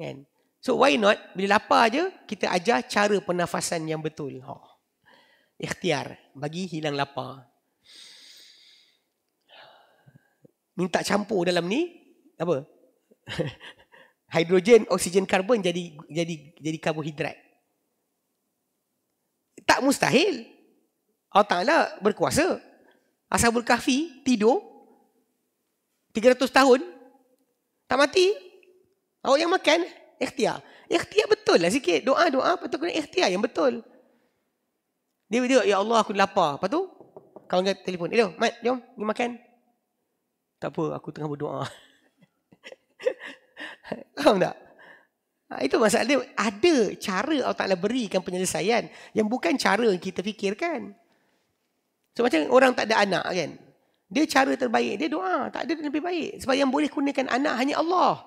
Kan? So why not bila lapar aje kita ajar cara pernafasan yang betul. Ha. Oh. Ikhtiar bagi hilang lapar. Minta campur dalam ni apa? [laughs] hydrogen, oksigen, karbon jadi jadi jadi karbohidrat. Tak mustahil. Allah Ta'ala berkuasa. Ashabul Kahfi tidur 300 tahun tak mati. Awak yang makan ikhtiar. Ikhtiar betul lah sikit. Doa-doa patut doa, kena ikhtiar yang betul. Dia dia ya Allah aku lapar. Lepas tu kawan dia telefon. Eh, mat, jom, ni makan. Tak apa, aku tengah berdoa. [laughs] Faham tak? Ha, itu masalah dia. Ada cara Allah Ta'ala berikan penyelesaian yang bukan cara yang kita fikirkan. Sebab so, macam orang tak ada anak kan. Dia cara terbaik, dia doa. Tak ada lebih baik. Sebab yang boleh kurniakan anak hanya Allah.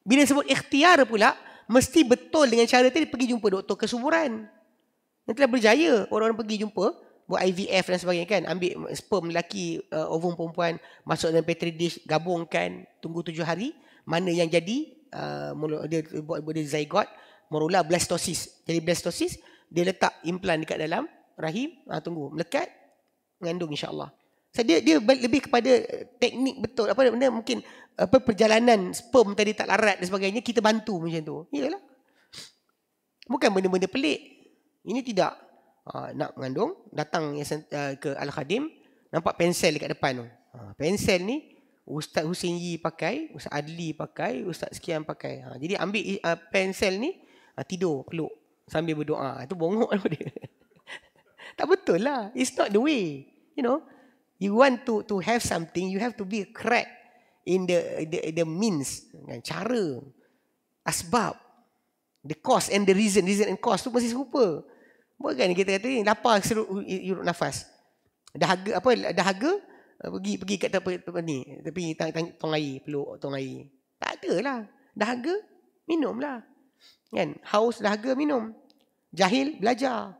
Bila sebut ikhtiar pula, mesti betul dengan cara tadi pergi jumpa doktor kesuburan. Yang telah berjaya orang-orang pergi jumpa buat IVF dan sebagainya kan. Ambil sperm lelaki, uh, ovum perempuan, masuk dalam petri dish, gabungkan, tunggu tujuh hari. Mana yang jadi, uh, dia buat dia zygote, merulah blastosis. Jadi blastosis, dia letak implant dekat dalam rahim, uh, tunggu, melekat, mengandung insyaallah. So dia dia lebih kepada eh, teknik betul apa benda mungkin apa perjalanan sperm tadi tak larat dan sebagainya kita bantu macam tu. Iyalah. Bukan benda-benda pelik. Ini tidak ha, nak mengandung datang eh, ke Al Khadim nampak pensel dekat depan tu. Ha, pensel ni Ustaz Husin Yi pakai, Ustaz Adli pakai, Ustaz Sekian pakai. Ha, jadi ambil uh, pensel ni, uh, tidur peluk sambil berdoa. Itu ha, bongok [laughs] dia tak betul lah. It's not the way. You know, you want to to have something, you have to be correct in the the, the means, dengan cara, asbab, the cause and the reason, reason and cause tu mesti serupa. Bukan kita kata ni eh, lapar seluruh urut nafas. Dahaga apa dahaga eh, pergi pergi kat tempat, tempat ni tapi tang, tang tong air peluk tong air. Tak ada lah. Dahaga lah. Kan? Haus dahaga minum. Jahil belajar.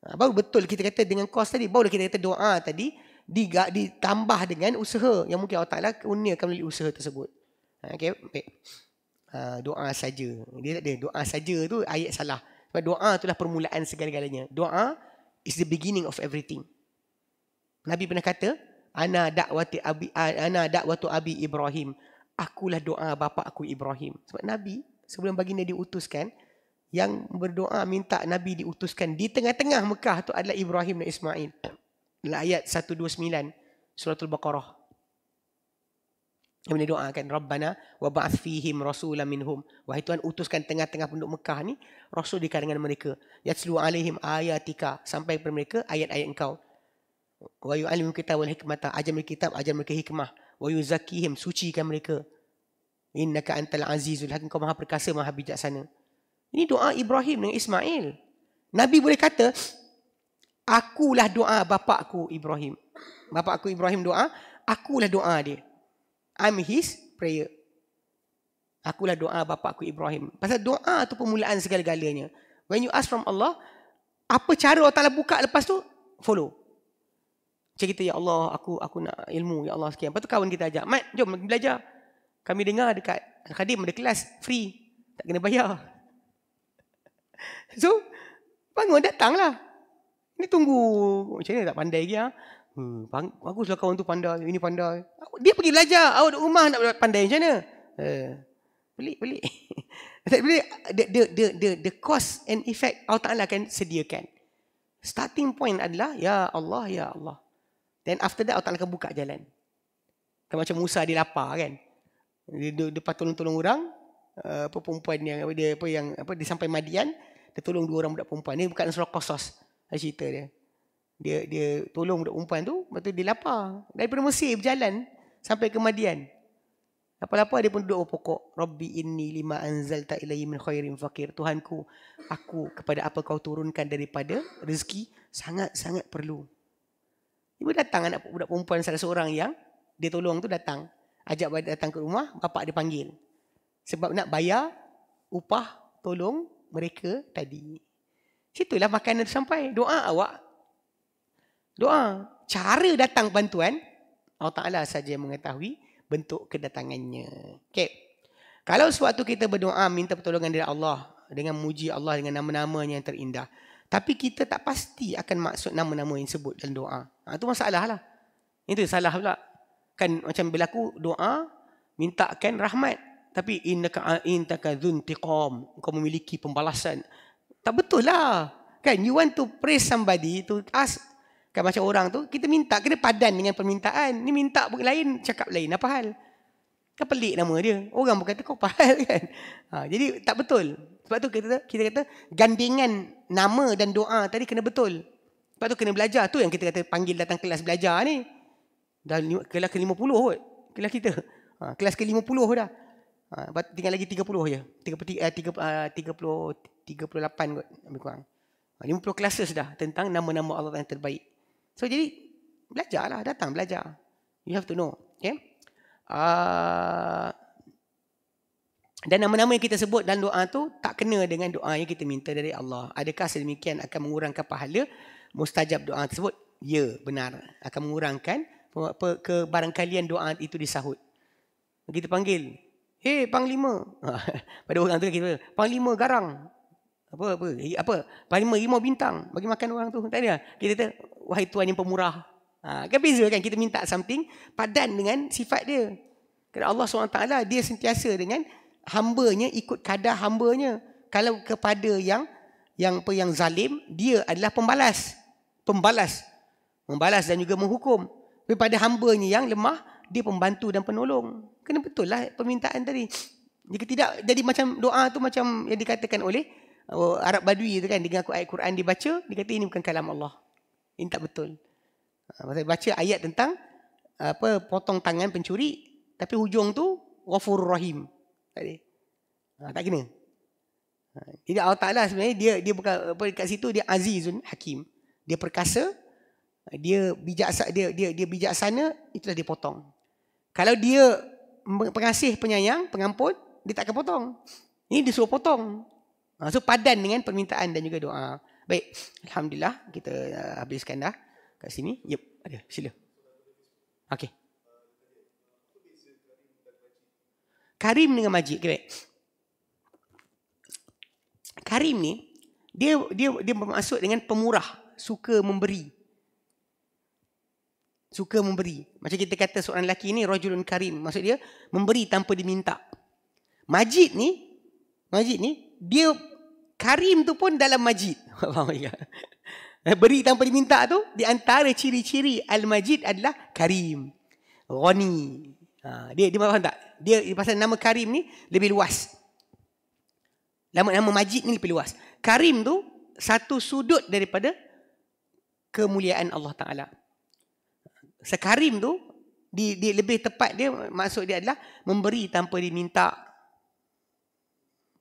Ha, baru betul kita kata dengan kos tadi. Baru kita kata doa tadi diga, ditambah dengan usaha yang mungkin Allah Ta'ala kurniakan melalui usaha tersebut. Ha, okay, baik. Ha, doa saja. Dia tak ada. Doa saja tu ayat salah. Sebab doa itulah permulaan segala-galanya. Doa is the beginning of everything. Nabi pernah kata, Ana da'wati abi, ana da'watu abi Ibrahim. Akulah doa bapa aku Ibrahim. Sebab Nabi sebelum baginda diutuskan, yang berdoa minta Nabi diutuskan di tengah-tengah Mekah tu adalah Ibrahim dan Ismail. Dalam ayat 129 Al Baqarah. Yang doakan Rabbana wa ba'ath fihim rasulam minhum. Wahai Tuhan utuskan tengah-tengah penduduk Mekah ni rasul di kalangan mereka. Yatslu alaihim ayatika sampai kepada mereka ayat-ayat engkau. Wa yu'allimu kita wal hikmata ajam kitab ajam mereka hikmah. Wa yuzakihim sucikan mereka. Innaka antal azizul hakim kau maha perkasa maha bijaksana. Ini doa Ibrahim dengan Ismail. Nabi boleh kata, akulah doa bapakku Ibrahim. Bapakku Ibrahim doa, akulah doa dia. I'm his prayer. Akulah doa bapakku Ibrahim. Pasal doa tu permulaan segala-galanya. When you ask from Allah, apa cara Allah Ta'ala buka lepas tu? Follow. Macam kita, Ya Allah, aku aku nak ilmu, Ya Allah sekian. Lepas tu kawan kita ajak, Mat, jom belajar. Kami dengar dekat Khadim, ada kelas, free. Tak kena bayar. So, bangun datanglah. Ini tunggu. Macam mana tak pandai lagi ha? Hmm, bang, baguslah kawan tu pandai, ini pandai. Dia pergi belajar, awak duduk rumah nak pandai macam mana? Uh, pelik, pelik. [laughs] Tak pelik, the, the, the, the, the cost and effect Allah Ta'ala akan sediakan. Starting point adalah, Ya Allah, Ya Allah. Then after that, Allah Ta'ala akan buka jalan. Kan macam Musa dia lapar kan? Dia, dia, dia patut tolong-tolong orang, uh, apa perempuan yang, dia, apa yang, apa, dia sampai madian, dia tolong dua orang budak perempuan ni bukan surah qasas cerita dia dia dia tolong budak perempuan tu lepas tu dia lapar daripada Mesir berjalan sampai ke Madian Lapa-lapa dia pun duduk di pokok. Rabbi inni lima anzal ilayhi min khairin fakir. Tuhanku, aku kepada apa kau turunkan daripada rezeki sangat-sangat perlu. Ibu datang anak budak perempuan salah seorang yang dia tolong tu datang. Ajak datang ke rumah, bapak dia panggil. Sebab nak bayar upah tolong mereka tadi. Situlah makanan sampai. Doa awak. Doa. Cara datang bantuan, Allah Ta'ala saja mengetahui bentuk kedatangannya. Okay. Kalau sewaktu kita berdoa minta pertolongan dari Allah dengan muji Allah dengan nama-namanya yang terindah. Tapi kita tak pasti akan maksud nama-nama yang sebut dalam doa. Ha, itu masalah lah. Itu salah pula. Kan macam berlaku doa, mintakan rahmat tapi innaka in takadzun tiqam engkau memiliki pembalasan tak betul lah kan you want to praise somebody to ask kan macam orang tu kita minta kena padan dengan permintaan ni minta bukan lain cakap lain apa hal kan pelik nama dia orang pun kata kau apa hal [laughs] kan ha, jadi tak betul sebab tu kita kita kata gandingan nama dan doa tadi kena betul sebab tu kena belajar tu yang kita kata panggil datang kelas belajar ni dah kelas ke puluh, kot kelas kita ha, kelas ke puluh dah Ha, tinggal lagi 30 je. 30, 38 eh, ah, kot lebih kurang. 50 ha, classes dah tentang nama-nama Allah yang terbaik. So jadi belajarlah, datang belajar. You have to know, okay? Uh, dan nama-nama yang kita sebut dan doa tu tak kena dengan doa yang kita minta dari Allah. Adakah sedemikian akan mengurangkan pahala mustajab doa tersebut? Ya, benar. Akan mengurangkan kebarangkalian doa itu disahut. Kita panggil Hei eh, panglima. [laughs] Pada orang tu kita panglima garang. Apa apa apa panglima lima bintang bagi makan orang tu. Tak ada. Kita tu wahai tuan yang pemurah. Ha, kan beza kan kita minta something padan dengan sifat dia. Kerana Allah SWT dia sentiasa dengan hamba nya ikut kadar hamba nya Kalau kepada yang yang apa yang zalim dia adalah pembalas. Pembalas. Membalas dan juga menghukum. tapi pada hamba nya yang lemah dia pembantu dan penolong kena betul lah permintaan tadi. Jika tidak, jadi macam doa tu macam yang dikatakan oleh oh, Arab Badui tu kan. Dengan ayat Quran dibaca, dia kata ini bukan kalam Allah. Ini tak betul. Maksudnya ha, baca ayat tentang apa potong tangan pencuri, tapi hujung tu wafur Rahim. Tadi. Ha, tak kena. Jadi ha, Allah Ta'ala sebenarnya dia dia bukan apa kat situ dia Azizun Hakim. Dia perkasa, dia bijaksana dia dia dia bijaksana itulah dia potong. Kalau dia pengasih penyayang, pengampun, dia tak akan potong. Ini dia suruh potong. Ha, so padan dengan permintaan dan juga doa. Baik, Alhamdulillah kita uh, habiskan dah kat sini. Yup, ada. Sila. okay. Karim dengan Majid. Okay, Karim ni, dia dia dia bermaksud dengan pemurah. Suka memberi suka memberi. Macam kita kata seorang lelaki ni rajulun karim, maksud dia memberi tanpa diminta. Majid ni, majid ni dia karim tu pun dalam majid. [laughs] Eh, beri tanpa diminta tu di antara ciri-ciri al-majid adalah karim. Ghani. Ha, dia dia faham tak? Dia pasal nama karim ni lebih luas. Nama nama majid ni lebih luas. Karim tu satu sudut daripada kemuliaan Allah Taala sekarim tu di, di lebih tepat dia maksud dia adalah memberi tanpa diminta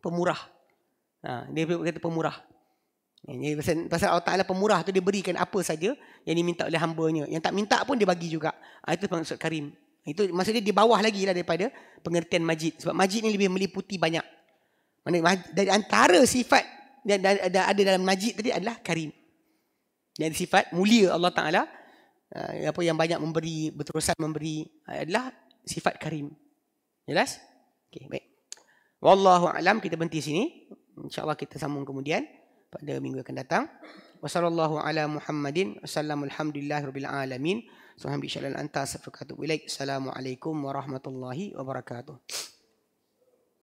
pemurah. Ha, dia kata pemurah. Ini pasal, pasal Allah Ta'ala pemurah tu dia berikan apa saja yang diminta oleh hamba-nya. Yang tak minta pun dia bagi juga. Ha, itu maksud Karim. Itu maksud dia di bawah lagi lah daripada pengertian majid. Sebab majid ni lebih meliputi banyak. Mana, dari antara sifat yang ada dalam majid tadi adalah Karim. Dan sifat mulia Allah Ta'ala Ah, apa yang banyak memberi berterusan memberi ah, adalah sifat karim. Jelas? Okey, baik. Wallahu alam kita berhenti sini. Insya-Allah kita sambung kemudian pada minggu akan datang. Wassallallahu ala Muhammadin wasallam alhamdulillah rabbil alamin. Subhanallahi wa bihamdihi anta astaghfiruka wa atubu ilaik. Assalamualaikum warahmatullahi wabarakatuh.